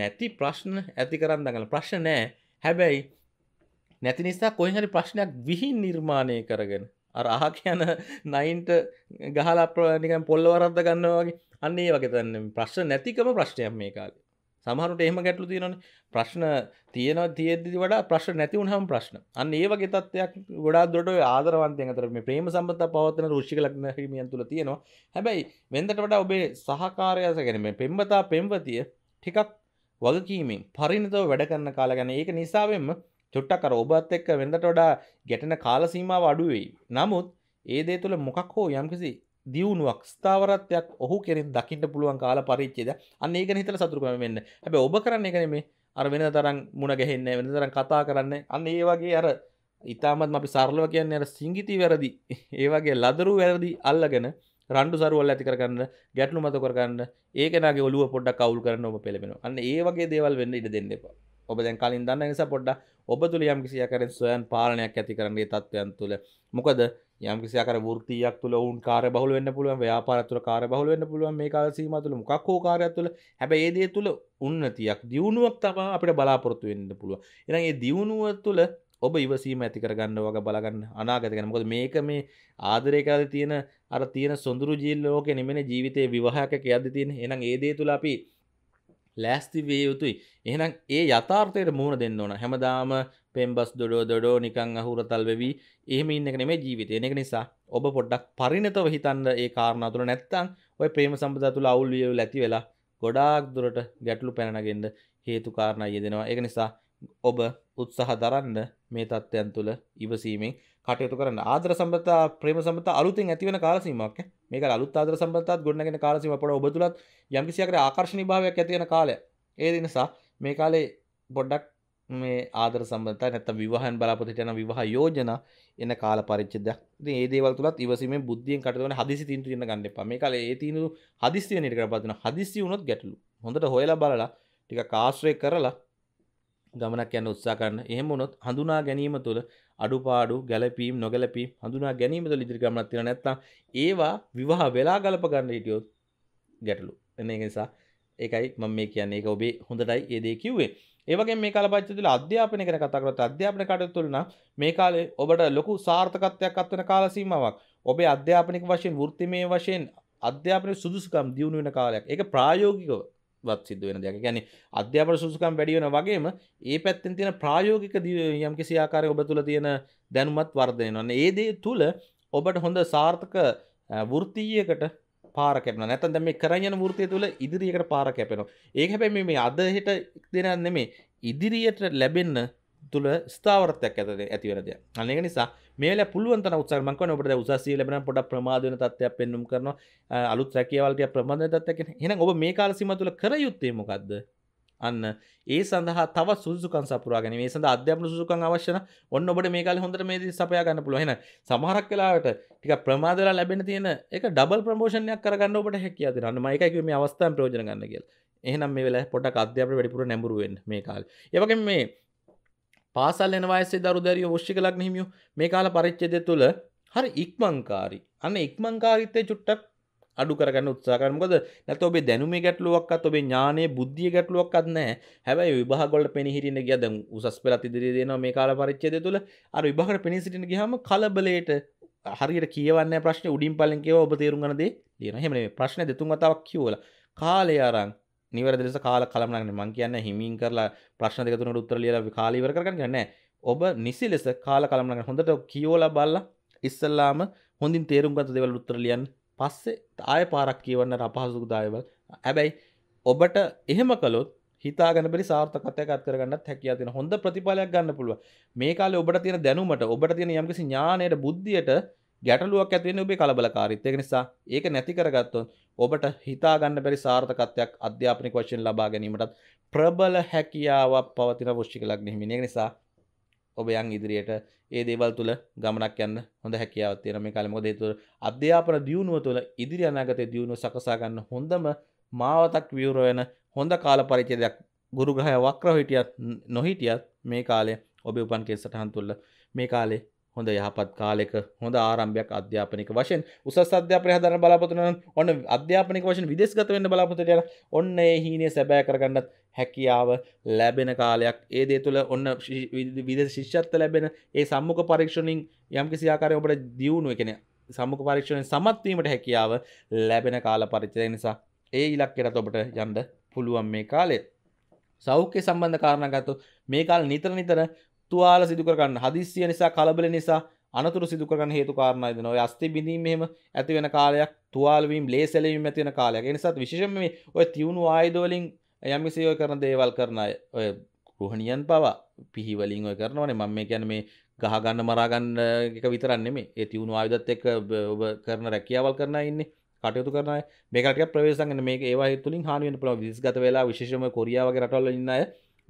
නැති ප්‍රශ්න ඇති කරන් දඟල ප්‍රශ්න නැහැ. හැබැයි නැති නිසා කොහෙන් හරි ප්‍රශ්නයක් විහිං නිර්මාණය කරගෙන අරහ කියන නයින්ට ගහලා ප්‍රනිකන් පොල්ල වරද්ද ගන්නවාගේ අන්නේ වගේ තන්න ප්‍රශ්න නැතිකම ප්‍රශ්නයක් මේ කාල සමහරුට එහම ගැටලු තියෙනන ප්‍රශ්න තියෙන තියදදි වඩා ප්‍රශ්න නැතිවුන් හම ප්‍රශ්න අන්න ඒ වගේ තත්වයක් ගොඩා දොට ආදරවන්තය අතර මේ ප්‍රේම සම්බත පවත්තන රෘෂික ලක්න හිමියන් තුළ තියෙනවා හැබැයි වෙන්දට වඩා ඔබේ සහකාරයස ගැනීම පෙම්බතා පෙම්වතිය ටිකක් වගකීමෙන් පරිණතව වැඩ කරන්න කාලා ගැන ඒක නිසාවෙන්ම චුට්ටකර ඔබත් එක්ක වෙනදට වඩා ගැටෙන කාලසීමාව අඩුවෙයි. නමුත් ඒ දේ තුළ මොකක් හෝ යම්කිසි දියුණුවක් ස්ථාවරත්වයක් ඔහු කෙරින් දකිට පුළුවන් කාල පරිච්චේද අන්න ඒක හිතල සතුරුකම වෙන්න හැබ ඔබ කරන්න එකන මේ අර වෙන තරම් මුණ ගැහෙන්න වෙන තරම් කතා කරන්න අන්න ඒ වගේ අර ඉතාමත් අපි සරලව කියන්න අර සිංගිති වැරදි ඒවගේ ලදරු වැරදි අල්ලගෙන රන්ඩු සරුවල් ඇති කරගන්න ගැටලු මත කරගන්න ඒකනගේ ඔලුව පොඩ්ඩක් කවුල් කරන්න ඔබ පෙළෙන අන්න ඒ වගේ දේවල් වෙන්න ඉඩ දෙන්න එපා ඔබ දැන් කලින් දන්න නිසා පොඩ්ඩක් ඔබ තුළ යම්කිසි ආකාරයෙන් ස්වයං පාලනයක් ඇති කරන්නේ තත්ත්වයන් තුළ. මොකද යම්කිසි ආකාර වෘත්තියක් තුළ ඔවුන් කාර්යබහුල වෙන්න පුළුවන්, ව්‍යාපාරය තුළ කාර්යබහුල වෙන්න පුළුවන් මේ කාල සීමාව තුළ මොකක් හෝ කාර්යයක් තුළ. හැබැයි ඒ දේ තුළ උන්නතියක්, දියුණුවක් තමයි අපිට බලාපොරොත්තු වෙන්න පුළුවන්. එහෙනම් මේ දියුණුව තුළ ඔබ ඉවසීම ඇති කරගන්න වගේ බලගන්න අනාගත ගැන. මොකද මේක මේ ආදරය කරලා තියෙන අර තියෙන සොඳුරු ජීල් ලෝකෙ නෙමෙයි ජීවිතේ විවාහයක කියද්දි තියෙන. එහෙනම් ඒ දේ තුළ අපි ලෑස්තිවේ යුතුයි එහනම් ඒ යථාර්ථයට මුහුණ දෙන්න ඕන හැමදාම පෙම්බස් දොඩෝ දොඩෝ නිකං අහුරතල් වෙවී ඒම ඉන්නක නෙමේ ජීවිතය එනක නිසා ඔබ පොඩ්ඩක් පරිණතව හිතන්න ඒ කාරණතුර නැත්තං ඔය ප්‍රේම සම්බඳ තුළ අවුල්වියව ලැති වෙලා ගොඩාක් දුරට ගැටලු පැනගෙන්ද හේතු කාරණය යෙදෙනවා එක නිසා ඔබ උත්සහ දරන්න මේ තත්ත්වයන් තුළ ඉවසීමෙන් කටයුතු කරන්න ආදර සම්බතා ප්‍රේම සම්බත අලුතින් ඇතිවන කාලසීමක් මේක අලුත් ආදර සම්බතාත් ගොඩනගෙන කාලසීම අපට ඔබ තුලත් යම්කිසියකට ආකර්ෂණීය භාවයක් ඇති වෙන කාලය ඒ නිසා මේ කාලේ පොඩ්ඩක් මේ ආදර සම්බන්ධතා නැත්නම් විවාහයන් බලාපොරොත්තු වෙන විවාහ යෝජනා එන කාල පරිච්ඡේදයක්. ඉතින් මේ දේවල් තුලත් ඉවසීමෙන් බුද්ධියෙන් කටයුතු කරන හදිසි තීන්දුව ඉන්න ගන්න එපා. මේ කාලේ ඒ තීන්දුව හදිසි වෙන ඉඩකට පත් වෙනවා. හදිසි වුණොත් ගැටලු. හොඳට හොයලා බලලා ටිකක් ආශ්‍රය කරලා ගමනක් යන්න උත්සාහ කරන. එහෙම වුණොත් හඳුනා ගැනීම තුළ අඩුපාඩු ගැලපීම් නොගැලපීම් හඳුනා ගැනීම තුළ ඉදිරි ගමනක් තියෙනවා නැත්නම් ඒවා විවාහ වෙලා ගලප ගන්න හිටියොත් ගැටලු එන ඒක නිසා ඒකයි මම මේ කියන්නේ ඒක ඔබේ හොඳටයි ඒ දේ කිව්වේ ඒ වගේ මේ කාලපච්චය තුළ අධ්‍යාපනය ගැන කතා කරොත් අධ්‍යාපන කටයුතු තුළ නම් මේ කාලේ ඔබට ලොකු සාර්ථකත්වයක් අත්වන කාල සීමාවක් ඔබේ අධ්‍යාපනික වශයෙන් වෘත්තිමය වශයෙන් අධ්‍යාපනයේ සුදුසුකම් දියුණු වෙන කාලයක් ඒක ප්‍රායෝගිකව වත් සිද්ධ වෙන දෙයක් ගැන අධ්‍යාපන සුසුකම් වැඩිවෙන වගේම ඒ පැත්තෙන් තියෙන ප්‍රායෝගික යම් කිසි ආකාරය ඔබ තුළ තියෙන දැනුමත් වර්ධයනන්න ඒදේ තුළ ඔබට හොඳ සාර්ථක වෘතියකට පාර කැපන නැතන් දැම කරයන ෘතිය තුළ ඉදිරිියකට පාර කැපෙනවා ඒ හැබැ මේ අදහෙට දෙනන්නෙ මේ ඉදිරියට ලැබෙන්න තුළ ස්ථාවරත්යක් ඇත ඇතිවරද අනක නිසා මේල පුළුවන්ත උත්සර්මක ඔබට උසසී ලබන පොඩ ප්‍රමාධන තත්වයක් පෙන්නුම් කරන අලුත් රැකියවලටය ප්‍රබන්ධ තත්වක හෙන ඔබ මේ කාලසිම තුළ කරයුත්තේ මොකක්ද අන්න ඒ සඳහා තව සුදුකන් සපුරාගෙන මේ සඳ අධ්‍යපන සුදුකන් අවශ්‍යන ඔන්න ඔබට මේ කාල හොඳට මේදී සපයාගන්න පුළුවහෙන සමහරක් කලාවට ටික ප්‍රමාදලා ලැබෙන තියෙන එක ඩබල් ප්‍රමෝෂණයක් කරගන්න ඔබට හැකියාද අන්න මයිකයි මේ අවස්ථාන් ප්‍රෝජන ගන්න කියල එහනම් මේ වෙලා පොට අධ්‍යාපන වැඩිපුර නැඹරුවෙන් මේ කාල ඒවගේ මේ පාසල් එන වයසේ දරු දැරියෝ වෘෂ්ටික ලග්න හිමියෝ මේ කාල පරිච්ඡේදය තුළ හරි ඉක්මන්කාරී. අන්න ඉක්මන්කාරීත්වය චුට්ටක් අඩු කරගන්න උත්සාහ කරන්න. මොකද නැත්නම් ඔබේ දැනුමේ ගැටලුවක්වත් ඔබේ ඥානයේ බුද්ධියේ ගැටලුවක්වත් නැහැ. හැබැයි විභාග වලට පෙනී හිටින්න ගියා දැන් උසස් පෙළත් ඉදිරියේ දෙනවා මේ කාල පරිච්ඡේදය තුළ අර විභාගට පෙනී සිටින්න ගියාම කලබලයට හරියට කියවන්නේ ප්‍රශ්නේ උඩින් පල්ලෙන් කියව ඔබ තේරුම් ගන්න දේ ලියන. එහෙම නෙමෙයි ප්‍රශ්නේ දෙතුන් වතාවක් කියවලා කාලය අරන් නිවැරදි ලෙස කාල කලමනාගෙන මං කියන්නේ හිමින් කරලා ප්‍රශ්න දෙක තුනකට උත්තර ලියලා කාලය ඉවර කරගන්න කියන්නේ ඔබ නිසි ලෙස කාල කලමනාගෙන හොඳට කියෝලා බලලා ඉස්සල්ලාම හොඳින් තේරුම් ගත දේවල් උත්තර ලියන්න පස්සේ ආය පාරක් කියවන්න අපහසු දායවල් හැබැයි ඔබට එහෙම කළොත් හිතාගෙන බැරි සාර්ථකත්වයක් අත් කරගන්නත් හැකියාව තියෙන හොඳ ප්‍රතිඵලයක් ගන්න පුළුවන් මේ කාලේ ඔබට තියෙන දැනුමට ඔබට තියෙන යම්කිසි ඥාණයට බුද්ධියට ගැටලුවක් ඇති වෙන්නේ ඔබේ කලබලකාරීත්වය. ඒක නිසා ඒක නැති කරගත්තොත් ඔබට හිතාගන්න බැරි සාර්ථකත්වයක් අධ්‍යාපනික වශයෙන් ලබා ගැනීමටත් ප්‍රබල හැකියාවක් පවතින වෘෂ්ටික ලග්න හිමිනේ නිසා ඔබ යන් ඉදිරියට ඒ දේවල් තුළ ගමනක් යන්න හොඳ හැකියාවක් තියෙන මේ කාලේ මොකද ඒ තුළ අධ්‍යාපන දියුණුව තුළ ඉදිරි අනාගතයේ දියුණුව සකසා ගන්න හොඳම මාවතක් විවර වෙන හොඳ කාල පරිච්ඡේදයක් ගුරු ග්‍රහය වක්‍රව හිටියත් නොහිටියත් මේ කාලය ඔබ උපන් කේ සටහන් තුළ මේ කාලේ හොඳ යහපත් කාලෙක හොඳ ආරම්භයක් අධ්‍යාපනික වශයෙන් උසස් අධ්‍යාපනය හදන්න බලාපොරොත්තු වෙන ඔන්න අධ්‍යාපනික වශයෙන් විදේශගත වෙන්න බලාපොරොත්තු වෙන ඔන්න ඒ හීනේ සැබෑ කරගන්නත් හැකියාව ලැබෙන කාලයක් ඒ දේ තුළ ඔන්න විදේශ ශිෂ්‍යත්ව ලැබෙන ඒ සම්මුඛ පරීක්ෂණින් යම්කිසි ආකාරයක ඔබට දියුණුව කියන්නේ සම්මුඛ පරීක්ෂණයෙන් සමත් වීමට හැකියාව ලැබෙන කාල පරිච්ඡේදය නිසා ඒ ඉලක්කයට ඔබට යන්න පුළුවන් මේ කාලේ සෞඛ්‍ය සම්බන්ධ කාරණ ගත්තු මේ කාල නිතර නිතර තුවාල සිදුකරන්න හදිස්සිය නිසා කලබල නිසා අනතුර සිදුකරන හේතු කාරණයද නො අස්ති බිඳීමම ඇති වෙන කාලයක් තුවාලවීම් ලේසැලවීම ඇතිවෙන කාලයක් නිසාත් විශෂම මේ ඔය තියුණු ආයදෝලින් යමිසයෝ කරන දේවල් කරන ඔය ගෘහණියන් පවා පිහිවලින් ඔය කරනවනේ මම මේ ගැන මේ ගහගන්න මරාගන්න එක විතරන්නේ මේ ඒ තියුණු ආයුදත් එක් ඔබ කරන රැකියාවල් කරන ඉන්න කටයුතු කරන මේකට ප්‍රවේශගන්න මේ ඒවා තුළින් හානුවෙන් පල විස්ගත වෙලා විශෂම කොරියාවගේ රටවල ඉන්නය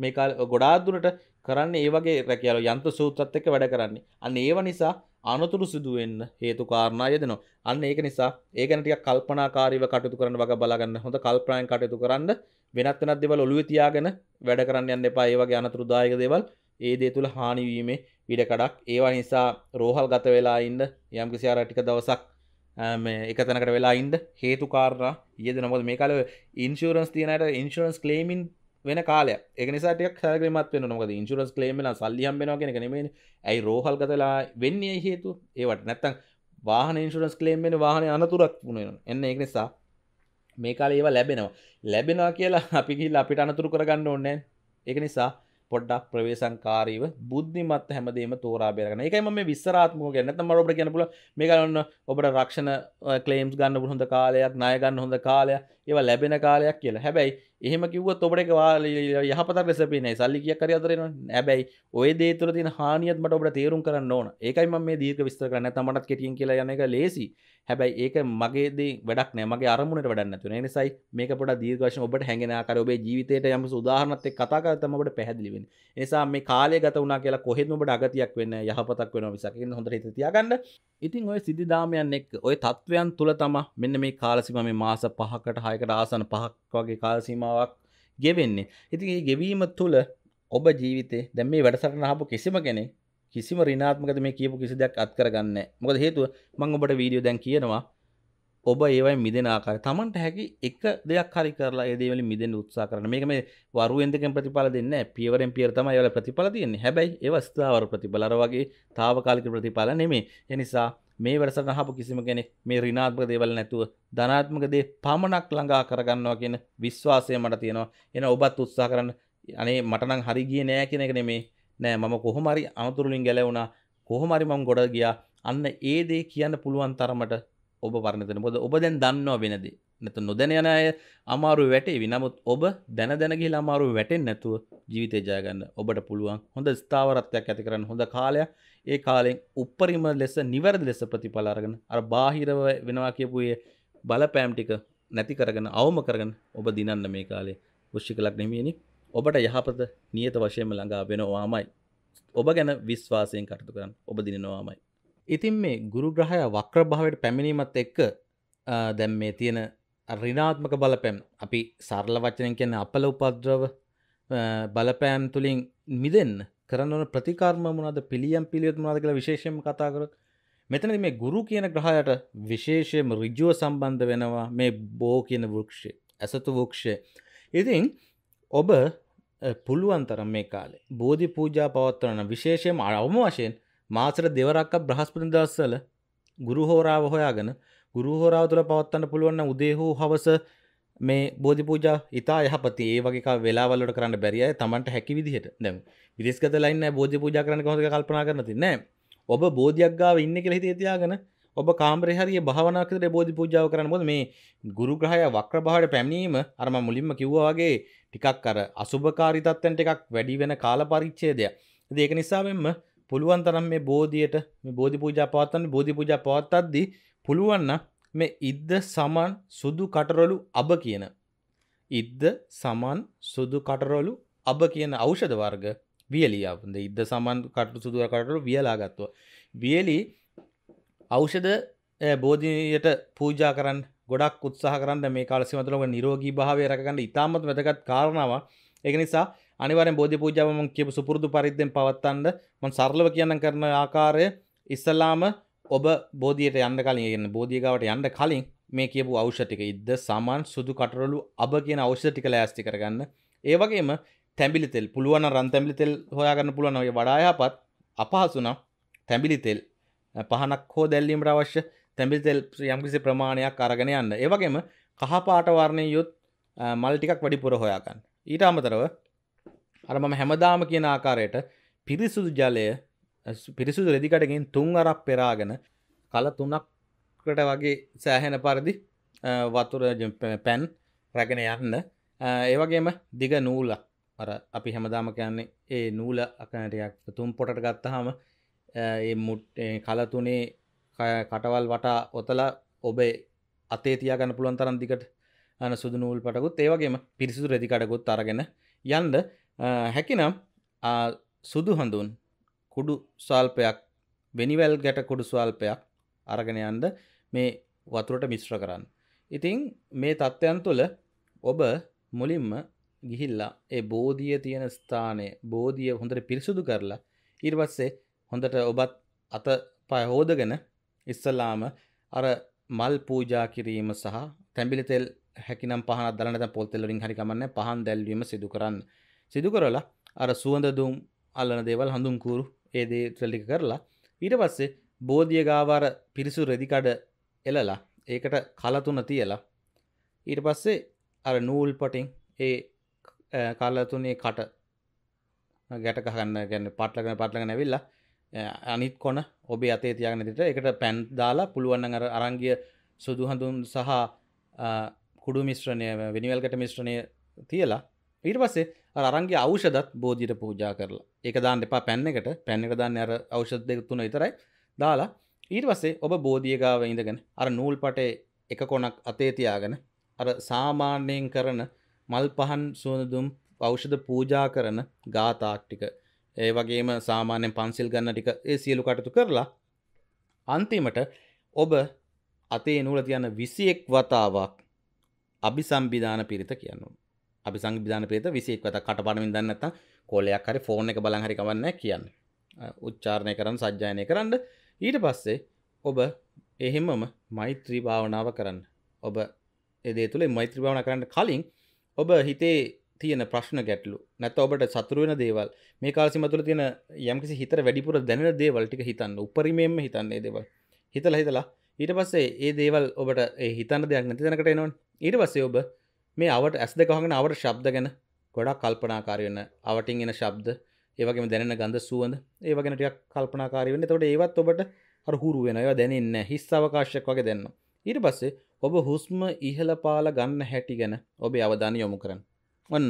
මේ ගොඩාදුරට කරන්නේ ඒ වගේ රැකියාව යන්ත්‍ර සූත්‍රත් එක්ක වැඩ කරන්නේ. අන්න ඒව නිසා අනතුරු සිදු වෙන්න හේතු කාරණා යෙදෙනවා. අන්න ඒක නිසා ඒ ගැන ටිකක් කල්පනාකාරීව කටයුතු කරන්න වගේ බලාගන්න. හොඳ කල්පනායෙන් කටයුතු කරන්න වෙනත් වෙනත් දේවල් ඔළුවේ තියාගෙන වැඩ කරන්න යන්න එපා. ඒ වගේ අනතුරුදායක දේවල් ඒ දේ තුළ හානි වීමේ ඉඩකඩක්. ඒවා නිසා රෝහල් ගත වෙලා ඉන්න යම්කිසි අර ටික දවසක් එක තැනකට වෙලා ඉන්ද හේතු කාරණා යෙදෙන මොකද මේ කාලේ ඉන්ෂුරන්ස් තියනට ඉන්ෂුරන්ස් ක්ලේමින් වෙන කාලය එකනිසාට හරගමත් වෙන නොකද ඉන්සුරස් ලේමල සල්ලියම් වෙන කෙන නෙමේ ඇයි රෝහල් කතලා වෙන්නේ හේතු ඒවට නැත්තං වාහන ඉන්සුරස් කලේම් වෙන වාහන අනතුරක් වුණෙන එන්න එක නිසා මේ කාල ඒවා ලැබෙනවා ලැබෙනවා කියලා අපිකිල් අපිට අනතුරු කරගන්න ඕන්න එක නිසා පොඩ්ඩක් ප්‍රවේශංකාරීව බුද්ධිමත් හැමදේම තෝරා බේරගන්න. ඒකයි මම මේ විස්තරාත්මකව කියන්නේ. නැත්නම් මම ඔබට කියන්න පුළුවන් මේක ඔන්න ඔබට රක්ෂණ ක්ලේම්ස් ගන්න හොඳ කාලයක්, ණය ගන්න හොඳ කාලයක්. ඒවා ලැබෙන කාලයක් කියලා හැබැයි එහෙම කිව්වත් ඔබට ඒක යහපතක් ලෙස පේන්නේ නැහැ සල්ලි කීයක් හරි අතර එනවා හැබැයි ওই දේ තුළ තියෙන හානියත් මට ඔබට තේරුම් කරන්න ඕන ඒකයි මම මේ දීර්ඝ විස්තර කරන්නේ නැත්නම් මටත් කෙටියෙන් කියලා යන එක ලේසි හැබැයි ඒක මගේ දේ වැඩක් නෑ මගේ අරමුණට වැඩක් නැතුන ඒ නිසායි මේක පොඩක් දීර්ඝ වශයෙන් ඔබට හැංගෙන ආකාරය ඔබේ ජීවිතේට යම්ස උදාහරණත් එක්ක කතා කරලා තමයි ඔබට පැහැදිලි වෙන්නේ ඒ නිසා මේ කාලය ගත වුණා කියලා කොහෙත්ම ඔබට අගතියක් වෙන්නේ යහපතක් වෙනවා මිසක් ඒක හොඳට හිත තියාගන්න ඉතින් ওই සිද්ධාමයන් එක්ක ওই தත්වයන් තුල තමයි මෙන්න මේ කාලසීමා මේ මාස 5කට 6 පැයකට ආසන පහක් වගේ කාල්සීමාවක් ගෙවෙන්නේ ඉතින් ඒ ගෙවීම තුළ ඔබ ජීවිතේ දැම් මේ වැඩසටන හපු කිසිම කෙනෙ කිසිම රිනාත්මකද මේ කියපු කිසි දෙයක් අත් කරගන්න මොකද හේතුව මං ඔබට වීඩියෝ දැන් කියනවා ඔබ ඒවයි මිදෙන ආකාර තමන්ට හැකි එක දෙයක් හරි කරලා ඒදේවල මිදෙන් උත්සා කරන මේක මේ වරුවෙන්දකෙන් ප්‍රතිඵල දෙන්න පියවරෙන් පියර තමයි ඒවල ප්‍රතිඵල තියෙන්නේ හැබැයි ඒව ස්ථාවර ප්‍රතිඵල අර වගේ తాවකාලික ප්‍රතිඵල නෙමෙයි ඒ නිසා මේ වැඩසටහන අහපු කිසිම කෙනෙක් මේ ඍණාත්මක දේවල් නැතුව ධනාත්මක දේ පමණක් ළඟා කරගන්නවා කියන විශ්වාසය මට තියෙනවා. එන ඔබත් උත්සාහ කරන්න. අනේ මට නම් හරි ගියේ නෑ කියන එක නෙමේ. නෑ මම කොහොම හරි අනතුරු වලින් ගැලවුණා. කොහොම හරි මම ගොඩ ගියා. අන්න ඒ දේ කියන්න පුළුවන් තරමට ඔබ පරණතන බොද ඔබ දැන් දන්නවා වෙනදේ නැත නොදැන යන අය අමාරු වැටේ විනමුත් ඔබ දැන දැනගේ අමාරු වැටෙන් නැතුව ජීවිතය ජයගන්න ඔබට පුළුවන් හොඳ ස්ථාවරත්වයක් ඇති කරන්න හොඳ කාලයක් ඒ කාලෙන් උපරිම ලෙස නිවැරදි ලෙස ප්‍රතිඵල අරගෙන අර බාහිරව වෙනවා කියපු ඒ බලපෑම් ටික නැති කරගෙන අවම කරගෙන ඔබ දිනන්න මේ කාලේ වෘෂ්ටික ලග්න හිමියනි ඔබට යහපත නියත වශයෙන්ම ළඟා වෙනවාමයි ඔබ ගැන විශ්වාසයෙන් කටයුතු කරන්න ඔබ දිනනවාමයි ඉතින් මේ ගුරු ග්‍රහය වක්‍ර භාවයට පැමිණීමත් එක්ක දැන් මේ තියෙන රිනාත්මක බලපෑම් අපි සරල වචනය කියන අපල උපද්‍රව බලපෑම් තුළින් මිදෙන්න කරන්නවන ප්‍රතිකර්ම මොනද පිළියම් පිළියොත් මනාද කියලා විශේෂයම කතාකරත් මෙතන මේ ගුරු කියන ග්‍රහයට විශේෂයම රිජුව සම්බන්ධ වෙනවා මේ බෝ කියන වෘක්ෂය ඇසතු වෘක්ෂය ඉතින් ඔබ පුළුවන් තරම් මේ කාලේ බෝධි පූජා පවත්වන විශේෂයම අවම වශයෙන් මාසර දෙවරක්ක බ්‍රහස්පති දස්සල ගුරු හෝරාව හොයාගෙන ගුරු හෝරාව තුළ පවත්වන්න පුළුවන්න උදේ හෝ හවස මේ බෝධි පූජා ඉතා යහපති ඒ වගේ වෙලාවලට කරන්න බැරිය තමන්ට හැකි විදිහට දැම් විරිස්ගත ලයින්න බෝධි පූජා කරන්න කොහොඳ කල්පනා කරන තින්නෑ ඔබ බෝධියක් ගාව ඉන්න කෙළ හිතේ තියාගෙන ඔබ කාම්රේ හරිය භාවනාකතට බෝධි පූජාව කරන්න බොද මේ ගුරු ග්‍රහය වක්‍ර බහට පැමිණීම අරම මුලින්ම කිව්වාගේ ටිකක් අර අසුභකාරිතත්වන්ට එකක් වැඩි වෙන කාල පරිච්චේදය ඒක නිසා මෙම පුළුවන් තරම් මේ බෝධියට මේ බෝධි පූජා පවත්තන්න බෝධි පූජා පවත්තද්දී පුළුවන්න මේ ඉද්ද සමන් සුදු කටරොලු අබ කියන. ඉද්ද සමන් සුදු කටරොලු අබ කියන ඖෂධ වර්ග වියලියාවද ඉද්ද සමන් කටු සුදුව කටරු වියලාගත්තුව. වියලි ඖෂධ බෝධියට පූජා කරන්න ගොඩක් උත්සාහ කරන්න මේ කාලසිමතුලම නිරෝගී භාවය රැකගන්න ඉතාමත් වැදගත් කාරණාව. ඒක නිසා අනිවාර්යෙන් බෝධි පූජාව මම කියපු සුපුරුදු පරිද්දෙන් පවත්වන්න මම සරලව කියන්න කරන ආකාරය ඉස්සලාම ඔබ බෝධියට යන්න කලින් කියන්න බෝධියගාවට යන්න කලින් මේ කියපු අවෂටික ඉද සමන් සුදු කටරලු අබ කියන අවෂටික ලෑස්ති කරගන්න ඒවගේම තැබිලි තෙල් පුළුවන් රන්තැමිලි තෙල් හොයාගන්න පුළුවන් ඔය වඩායහපත් අපහසුනම් තැබිලි තෙල් පහනක් හෝ දැල්ලීමට අවශ්‍ය තැබිලි තෙල් යම්කිසි ප්‍රමාණයක් අරගෙන යන්න ඒවගේම කහපාටවාරණය යුත් මල්ටිකක් වැඩිපුර හොයාගන්න ඊට අමතරව අරමම හැමදාම කියන ආකාරයට පිරිසුදු ජලය පිරිසුදු රෙදිකටගෙන් තුන් අරක් පෙරාගෙන කල තුනක්කට වගේ සෑහෙන පරිදි වතුර පැන් රැගෙන යන්න ඒවගේම දිග නූල අර අපි හැමදාම කියන්නේ ඒ නූල අකනටයක් තුම් පොටට ගත්තහම මුට් කලතුනේ කටවල් වටා ඔතලා ඔබේ අතේ තියාගන්න පුළුවන් තරම් දිකට අන සුදු නූල් පටකුත් ඒවගේම පිරිසිදු රෙදිකටකුත් අරගෙන යන්ද හැකිනම් සුදු හඳුන් කුඩු ස්වල්පයක් වෙනිවැල් ගැට කුඩු ස්වල්පයක් අරගෙන යන්න මේ වතුරට මිශ්‍ර කරන්න. ඉතින් මේ තත්ත්වයන් තුළ ඔබ මුලින්ම ගිහිල්ලා ඒ බෝධිය තියෙන ස්ථානය බෝධිය හොඳට පිරිසුදු කරලා ඉර්වස්සේ හොඳට ඔබත් අත පය හෝදගෙන ඉස්සලාම අර මල් පූජා කිරීම සහ තැඹිලි තෙල් හැකිනම් පහන දලනත පොල් තෙල් වලින් හරි කමන්නේ පහන් දැල්වීම සිදු කරන්න. සිදු කරලා අර සුවඳ දුම් අල්ලන දේවල් හඳුන් කూరు ඒදේ ත්‍රලික කරලා ඊට පස්සේ බෝධිය ගාවාර පිරිසු රෙදිකඩ එලලා ඒකට කලතුන තියලා ඊට පස්සේ අර නූල් පටින් ඒ කලතුනේ කට ගැට කහන්න ගැන්න පටලගෙන පටලගෙන ඇවිල්ලා අනිත් කොන ඔබේ අතේ තියගෙන දෙට එකට පැන් දාලා පුළුවන් අර අරංගිය සුදු හඳුන් සහ කුඩු මිශ්‍රණය වෙනිවල්කට මිශ්‍රණය තියලා ඊට පස්සේ අරන්ගේ අවෂදත් බෝධියට පූජා කරලා ඒක දාන්න එපා පැන්න එකට පැන්න එක දාන්න අර අවෂද දෙක තුන විතරයි දාලා ඊට පස්සේ ඔබ බෝධිය ගාව ඉඳගෙන අර නූල් පටේ එක කොනක් අතේ තියාගෙන අර සාමාන්‍යයෙන් කරන මල් පහන් සුවඳදුම් ඖෂධ පූජා කරන ගාතාක් ටික ඒ වගේම සාමාන්‍යයෙන් පන්සිල් ගන්න ටික ඒ සියලු කටයුතු කරලා අන්තිමට ඔබ අතේ නූල තියන 21 වතාවක් අභිසම්බිධාන පිරිත කියනවා අපි සංවිධාන ප්‍රේත 21 වතක් කටපාඩමින් දන්නේ නැත්නම් කෝලයක් හරි ෆෝන් එක බලන් හරි කවන්නේ කියන්න. උච්චාරණය කරන්න සජ්ජායනය කරන්න ඊට පස්සේ ඔබ එහෙමම මෛත්‍රී භාවනාව කරන්න. ඔබ ඒ දේ තුල මෛත්‍රී භාවනා කරන්න කලින් ඔබ හිතේ තියෙන ප්‍රශ්න ගැටලු නැත්නම් ඔබට සතුරු වෙන දේවල් මේ කාල සීමා තුළ තියෙන යම්කිසි හිතට වැඩිපුර දැනෙන දේවල් ටික හිතන්න උපරිමයෙන්ම හිතන්න ඒ දේවල් හිතලා හිතලා ඊට පස්සේ ඒ දේවල් ඔබට ඒ හිතන්න දෙයක් නැති තැනකට එනවනේ ඊට පස්සේ ඔබ මේ අවට ඇස් දෙකහගෙන අවට ශබ්ද ගැන ගොඩක් කල්පනාකාරයන්න අවටින් එන ශබ්ද ඒවගේම දැන ගඳ සුවඳ ඒවගෙන ටියක් කල්පනාකාරයන්න තොට ඒවත් ඔබට අරහුරු වෙනවා දැනන්න හිස් අවකාශයක් වගේ දෙන්න ඉට පස්සේ ඔබ හුස්ම ඉහල පාල ගන්න හැටි ගැන ඔබේ අවධානය යොමු කරන්න ඔන්න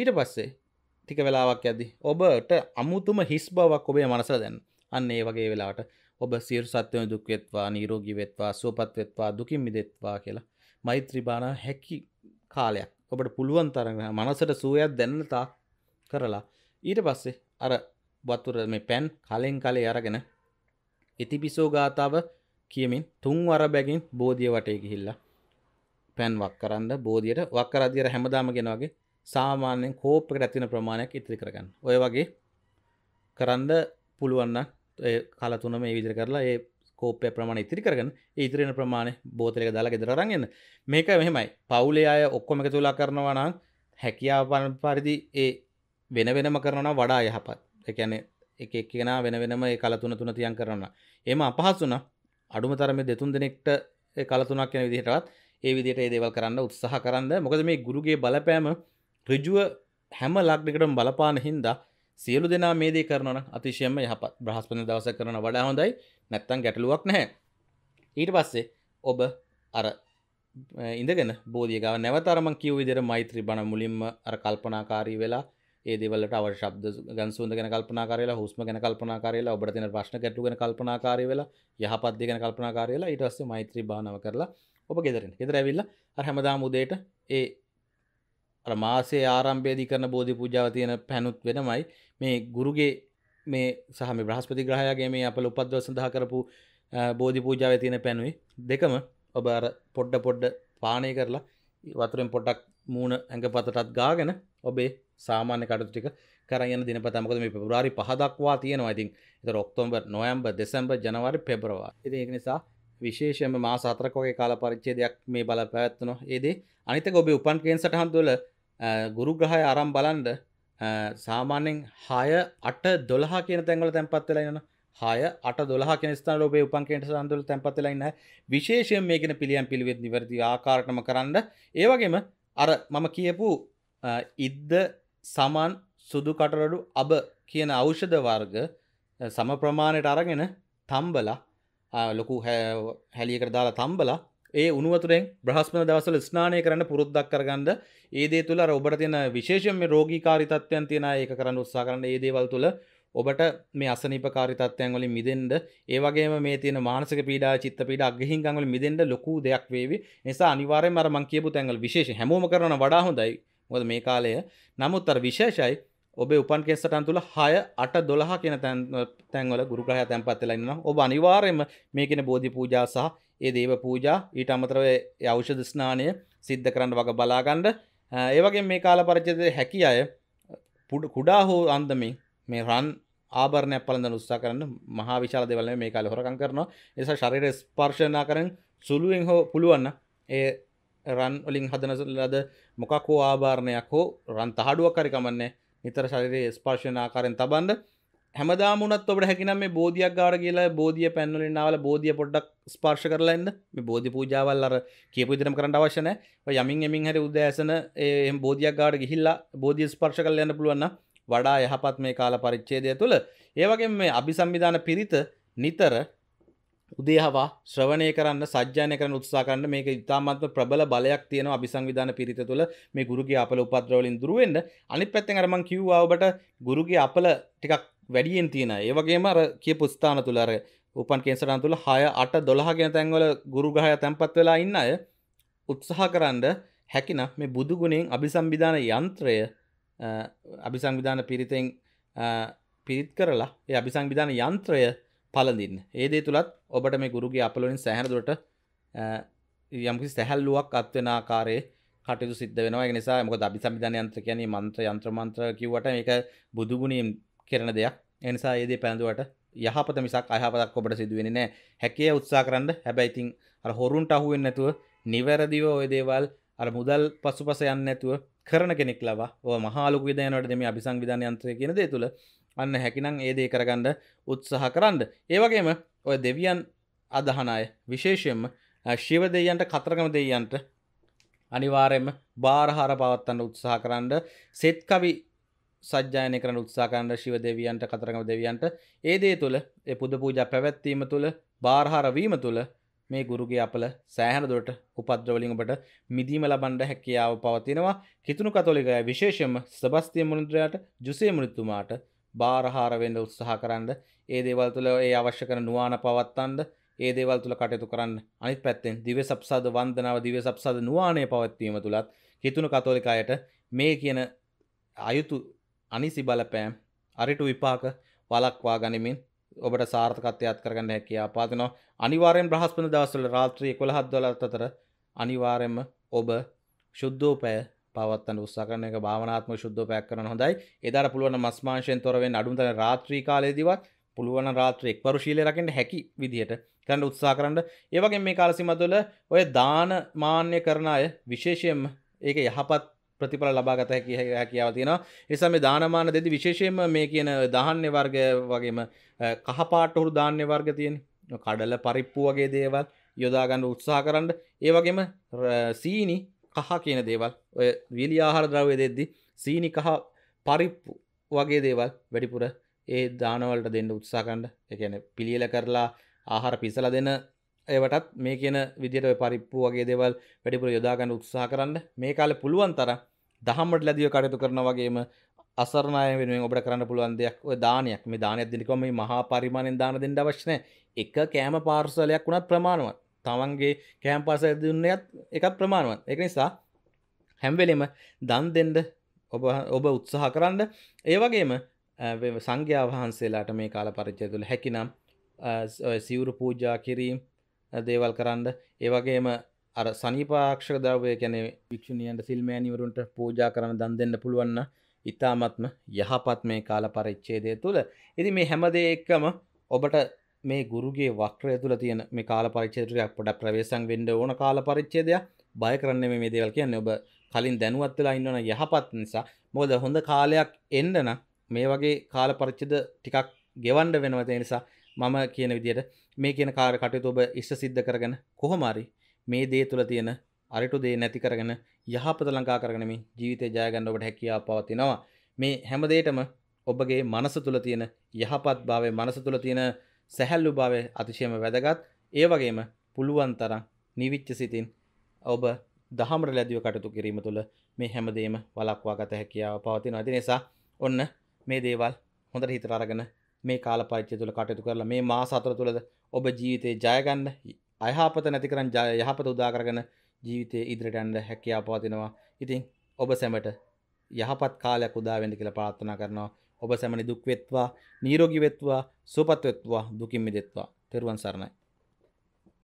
ඊට පස්සේ ටික වෙලාවක් ඇදදි ඔබට අමුතුම හිස් බවක් ඔබේ මනස දැන් අන්න ඒ වගේ වෙලාට ඔබ සිර සත්‍යය දුක්වෙත්වා නීරෝගී වෙත්වා සුවපත් වෙත්වා දුකින් මිදෙත්වා කියලා මෛත්‍රීබාන හැකි කාලයක් ඔබට පුළුවන් තරම මනසට සූයක් දැන්නතා කරලා ඊට පස්සේ අර වතුර මේ පැන් කලෙන් කලේ අරගෙන ඉතිපිසෝ ගාතාව කියමින් තුන් වර බැගින් බෝධිය වටේ ගිහිල්ලා පැන් වක් කරන්න බෝධියට වක් කරදියට හැමදාම ගෙන වගේ සාමාන්‍යයෙන් කෝප් එකට ඇතින ප්‍රමාණයක් ඉතිරි කරගන්න ඔය වගේ කරන්න පුළුවන්න කලතුන මේ විදිර කරලා ඒ කෝපය ප්‍රමාණ ඉතිරිකරගන්න ඉතිරෙන ප්‍රමාණය බෝතලක දාලා ගෙදරරගන්න මේක මෙහෙමයි පවුලේ අය ඔක්කොම එක තුලා කරනවනම් හැකියාපන පරිදි ඒ වෙන වෙනම කරන වඩා යහපත් එකැන එක එක්කෙන වෙන වෙනම ඒ කලතුන තුන තියන් කරන්න එම අපහස් වුන අඩුම තරම දෙතුන් දෙනෙක්ට කලතුනක් කෙන විදිහටත් ඒ විදිට ඒ දේවල් කරන්න උත්සාහ කරන්න මොකද මේ ගුරුගේ බලපෑම ඍජුව හැම ලක්ඩිකටම බලපාන හින්දා සියලු දෙනා මේ දේ කරනවන අතිශයම යහපත් බ්‍රහස්පන දවස කරන වඩා හොඳයි නැත්තම් ගැටලුවක් නැහැ ඊට පස්සේ ඔබ අර ඉඳගෙන බෝධියගාව නැවතරම කිව් විදිර මෛත්‍රී බණ මුලින්ම අර කල්පනාකාරී වෙලා ඒ දෙවලට අව ශබ්ද ගන්සුන්ද ගැන කල්පනා කරලා හුස්ම ගැන කල්පනා කරලා ඔබට තියෙන ප්‍රශ්න ගැටලු ගැන කල්පනාකාරී වෙලා යහපත් දේ ගැන කල්පනා කරලා ඊට පස්සේ මෛත්‍රී භාවනාව කරලා ඔබ ගෙදරින් ගෙදර ඇවිල්ලා අර හැමදාම උදේට ඒ අර මාසේ ආරම්භයේදී කරන බෝධි පූජාව තියෙන පැනුත් වෙනමයි මේ ගුරුගේ මේ සහ මේ බ්‍රහස්පති ග්‍රහයාගේ මේ අපල උපද්දව සඳහා කරපු බෝධි පූජාවේ තියෙන පැනුයි දෙකම ඔබ අර පොඩ්ඩ පොඩ්ඩ පානය කරලා වතුරෙන් පොඩක් මූණ ඇඟපතටත් ගාගෙන ඔබේ සාමාන්‍ය කටයුතු ටික කරන් යන දිනපතා මොකද මේ පෙබරවාරි 5 දක්වා තියෙනවා ඉතින් ඒතර ඔක්තෝබර් නොවැම්බර් දෙසැම්බර් ජනවාරි පෙබරවාරි ඉතින් ඒක නිසා විශේෂයෙන්ම මාස හතරක වගේ කාල පරිච්ඡේදයක් මේ බල පැවැත්වෙනවා ඒ දේ අනිතක ඔබේ උපන් කේන් සටහන් තුළ ගුරු ග්‍රහය අරම් බලන්ඩ සාමාන්‍යෙන් හය අට දොළහ කියන තැන්වල තැන්පත්වෙලා යන හය අට දොළහ කෙනස්ථාන ඔබේ උපන්කෙන්ට සඳුල තැන්පතලයින්න විශේෂයෙන් මේකෙන පිළියම් පිළිවෙත් නිවැරදි ආකාරටම කරන්න ඒවගේම අර මම කියපු ඉද්ද සමන් සුදු කටරඩු අබ කියන ඖෂධ වර්ග සම ප්‍රමාණයට අරගෙන තම්බලා ලොකු හැලියකට දාලා තම්බලා ඒ උනුවතුරෙන් බ්‍රහස්පන දවසල ස්නානය කරන්න පුරුද්දක් කරගන්න ඒදේ තුළ ඔබට තියෙන විශේෂම රෝගීකාරිතත්වයන් තියෙන ඒක කරන්න උත්සා කරන්න ඒ දේවල් තුළ ඔබට මේ අසනීපකාරිතත්වයන් වලින් මිදෙන්න ඒ වගේම මේ තියෙන මානසික පීඩා චිත්ත පීඩා අගහිංගන් වලින් මිදෙන්න ලොකු දෙයක් වේවි. නිසා අනිවාර්යයෙන්ම අර මං කියපු තැන් වල විශේෂ හැමෝම කරනවා වඩා හොඳයි. මොකද මේ කාලය නමුත් අර විශේෂයි ඔබේ උපන් කෙස් සටහන් තුල 6 8 12 කියන තැන් තැන් වල ගුරු ග්‍රහය තැන්පත් වෙලා ඉන්නවා. ඔබ අනිවාර්යයෙන්ම මේ කියන බෝධි පූජා සහ ඒ දේව පූජා ඊට අමතරව යෞෂධ ස්නානය සිද්ධ කරන්න වග බලාගණ්ඩ ඒවගේ මේ කාල පරචද හැකි අය කුඩා හෝ අන්දමින් මේ රන් ආබරණය පලඳ උත්සා කරන්න මහා විශාල දෙවල මේ කාල හොරකං කරනවා එස ශරිර ස්පර්ශනා කරන සුළුවෙන් හෝ පුළුවන්න ඒ රන් ඔලින් හදන ලද මොකක් හෝ ආභාරණයක් හෝ රන් තහඩුවක් කරි කමන්නේ නිතර ශරිරයේ ස්පර්ශනාකාරෙන් තබන්ඩ හැමදාමුණත් ඔබට හැකිනම් මේ බෝධියක් ගාර කියලා බෝධිය පැන්වලින්නාවල බෝධිය පොඩ්ඩක් ස්පර්ශ කරලාන්න මේ බෝධි පූජාවල් අර කියපු ඉදිරම කරන්න අවශ්‍යන යමින් එමින් හරි උදෑසන එහම බෝධියක් ගාඩ ගිහිල්ලා බෝධිය ස්පර්ශ කරලයන්න පුළුවන්න වඩා යහපත් මේ කාල පරිච්චේදය තුළ ඒවගේ මේ අභි සම්විධාන පිරිත නිතර උදේහවා ශ්‍රවණය කරන්න සජ්‍යානය කරන උත්සාකරන්න මේක ඉතාමත්ම ප්‍රබල බලයක් තියෙන අභිසංවිධාන පිරිත තුළ මේ ගුරුගේ අපල උපද්‍රවලින් දුරුවෙන්ට අනිත් පැත්තෙන් අරමං කිව්වා ඔබට ගුරුගේ අපල ටිකක් වැඩියෙන් තියෙන ඒවගේම අර කියපු ස්ථාන තුළර උපන් කේසටන් තුළ හය අට දොළහගෙන තැන්වල ගුරුගහය තැන්පත් වෙලා ඉන්න අය උත්සාහ කරන්ඩ හැකින මේ බුදුගුණෙන් අභිසම්විධාන යන්ත්‍රය අභිසංවිධාන පිරිතෙන් පිරිත් කරලා ඒ අභිසංවිධාන යන්ත්‍රය පලඳින් ඒදේ තුළත් ඔබට මේ ගුරුගේ අපලොලින් සැහැරදුට යම්කි සැහැල්ලුවක් අත්වෙන ආකාරයේ කටයුතු සිද්ධ වෙනවා නිසා මොක අභිසම්විධාන යන්ත්‍ර කියන්නේ මන්ත්‍ර යන්ත්‍රමන්ත්‍ර කිව්වට එක බුදුගුණීම් කරන දෙයක් එනිසා ඒදේ පැඳුවට යහපත මිසක් අයහපතක් ඔබට සිදුවෙන නෑ හැකේ උත්සා කරන්න හැබැයිතින් අර හොරුන්ට අහුවෙන් නැතුව නිවැරදිව ඔය දේවල් අර මුදල් පසු පස යන්න ඇතුව කරන කෙනෙක් ලවා ඔ මහාලු විදයනට දෙම අභිසං විධානයන්ත්‍රය කියන දේ තුළ අන්න හැකිනම් ඒදේ කරගන්න උත්සාහ කරන්න ඒවගේම ඔය දෙවියන් අදහනාය විශේෂයෙන්ම ශිව දෙයන්ට කතරගම දෙයන්ට අනිවාරයෙන්ම බාරහාර පවත්වන්න උත්සාහ කරන්න සෙත් කවි සජ්ජායනය කරන උත්සාකන්ඩ ශිව දෙවියන්ට කතරගම දෙවියන්ට ඒදේ තුළ එ පුද පූජ පැවැත්වීම තුළ භාරහාරවීම තුළ මේ ගුරුගේ අපල සෑහනදොට උපද්‍රවලින්ට මිදීම ලබන්ඩ හැකියාව පවතිනවා හිතුණු කතොලිකය විශේෂම සබස්තිය මුණද්‍රයාට ජුසේ මුෘත්තුමාට භාරහාරවෙන්ඩ උත්සාහ කරන්න ඒ දේවල් තුළ ඒ අවශ්‍ය කර නවාන පවත්තන්ද ඒ දේවල් තුළ කටයුතු කරන්න අනිත් පැත්තෙන් දිව සබ්සාද වන්දනාව දිව සබ්සාද නවානය පවත්වීම තුළත් හිතුණු කතෝලිකායට මේ කියන අයුතු අනිසි බලපෑම් අරිටු විපාක වලක්වා ගනිමින් ඔබට සාර්ථකත්වයක් කරගන්න හැකියාව පාදිනවා අනිවාර්යෙන් බ්‍රහස්පති දවස්වල රාත්‍රී 11 12 අතර අනිවාර්යෙන්ම ඔබ සුද්ධෝපය පවත්තන උත්සාහ කරන එක භාවනාත්මක සුද්ධෝපයක් කරන හොඳයි එදාට පුළුවන් මස් මාංශයෙන් තොර වෙන්න අඩුම තරම් රාත්‍රී කාලයේදීවත් පුළුවන් රාත්‍රී එක්වරු ශීලයේ රකින්න හැකි විදිහට කරන්න උත්සාහ කරන්න ඒ වගේම මේ කාල සීමාවල ඔය දාන මාන්‍ය කරන අය විශේෂයෙන්ම ඒක යහපත් ප්‍රතිඵල ලබාගත හැකි හැකියාව තියෙනවා නිසා මේ දානමාන දෙදි විශේෂයෙන්ම මේ කියන දහන්නේ වර්ග වගේම කහපාට උරු දාන්නේ වර්ග තියෙන කඩල පරිප්පු වගේ දේවල් යොදා ගන්න උත්සාහ කරන්න ඒ වගේම සීනි කහ කියන දේවල් ඔය විලි ආහාර ද්‍රව්‍ය දෙද්දි සීනි කහ පරිප්පු වගේ දේවල් වැඩිපුර ඒ දානවලට දෙන්න උත්සාහ කරන්න ඒ කියන්නේ පිළියෙල කරලා ආහාර පිසලා දෙන ඒවටත් මේ කියන විදිට පරිප්පු වගේ දෙවල් වැඩිපුර යොදාගන්න උත්සාහ කරන්න මේ කාල පුළුවන් තර දහම්මට ලැදිව කටයුතු කරන වගේම අසරණය වෙනුවෙන් ඔබට කරන්න පුළුවන් දෙයක් ඔය දානයක් මේ දානයක් දෙනකොම මේ මහා පරිමාණයෙන් දාන දෙන්න අවශ්‍ය නැහැ. එක කෑම පාර්සලයක් වුණත් ප්‍රමාණවත්. තමන්ගේ කෑම පාර්සලයක් දුන්නේත් එකත් ප්‍රමාණවත්. ඒක නිසා හැම වෙලෙම දන් දෙන්න ඔබ ඔබ උත්සාහ කරන්න. ඒ වගේම සංඝයා වහන්සේලාට මේ කාල පරිච්ඡේදය තුළ හැකිනම් සිවුරු පූජා කිරීම දේවල් කරන්න ඒවගේම අර සනිපාක්ෂක දවය කැනෙ වික්ෂණියන්ට සිල්මෑනිවරුන්ට පූජා කරන දන් දෙන්න පුළුවන්න ඉතාමත්ම යහපත් මේ කාල පරිච්චේදය තුළ එති මේ හැමදේ එක්කම ඔබට මේ ගුරුගේ වක්්‍රය තුළ තියන මේ කාල පරිච්චේත්‍රයක් පොඩ ප්‍රවේශන් වෙන්ඩ ඕන කාල පරිච්චේදයක් බය කරන්න මේ දේවල් කියන්න ඔබ කලින් දැනුවත්වෙලා ඉන්නවන යහපත් නිසා මොද හොඳ කාලයක් එන්නන මේ වගේ කාල පරිච්චද ටිකක් ගෙවන්ඩ වෙනවත නිසා මම කියන විදියට මේ කියන කාර කටයුතු ඔබ ඉෂ්ට සිද්ධ කරගෙන කොහොමරි මේ දේ තුළ තියෙන අරිටු දේ නැති කරගෙන යහපත ලංකා කරගෙන මේ ජීවිතය ජය ගන්න ඔබට හැකියාව පවතිනවා මේ හැම දෙයකම ඔබගේ මනස තුළ තියෙන යහපත් භාවය මනස තුළ තියෙන සැහැල්ලු භාවය අතිශයම වැදගත් ඒ වගේම පුළුවන් තරම් නිවිච්ච සිතින් ඔබ දහමට ලැදිව කටතු කිරීම තුළ මේ හැමදේම වලක්වා ගත හැකියාව පවතිනවා ඇති නිසා ඔන්න මේ දේවල් හොඳට හිතර අරගෙන මේ කාලපරිච්ඡය තුල කටයුතු කරලා මේ මාස හතර තුලද ඔබ ජීවිතේ ජය ගන්න අයහපත නැති කරන් යහපත උදා කරගෙන ජීවිතේ ඉදිරියට යන්න හැකියාව පවතිනවා. ඉතින් ඔබ සැමට යහපත් කාලයක් උදා වෙන්න කියලා ප්‍රාර්ථනා කරනවා. ඔබ සැම නිදුක් වෙත්වා, නිරෝගී වෙත්වා, සුවපත් වෙත්වා, දුකින් මිදෙත්වා. තෙරුවන් සරණයි.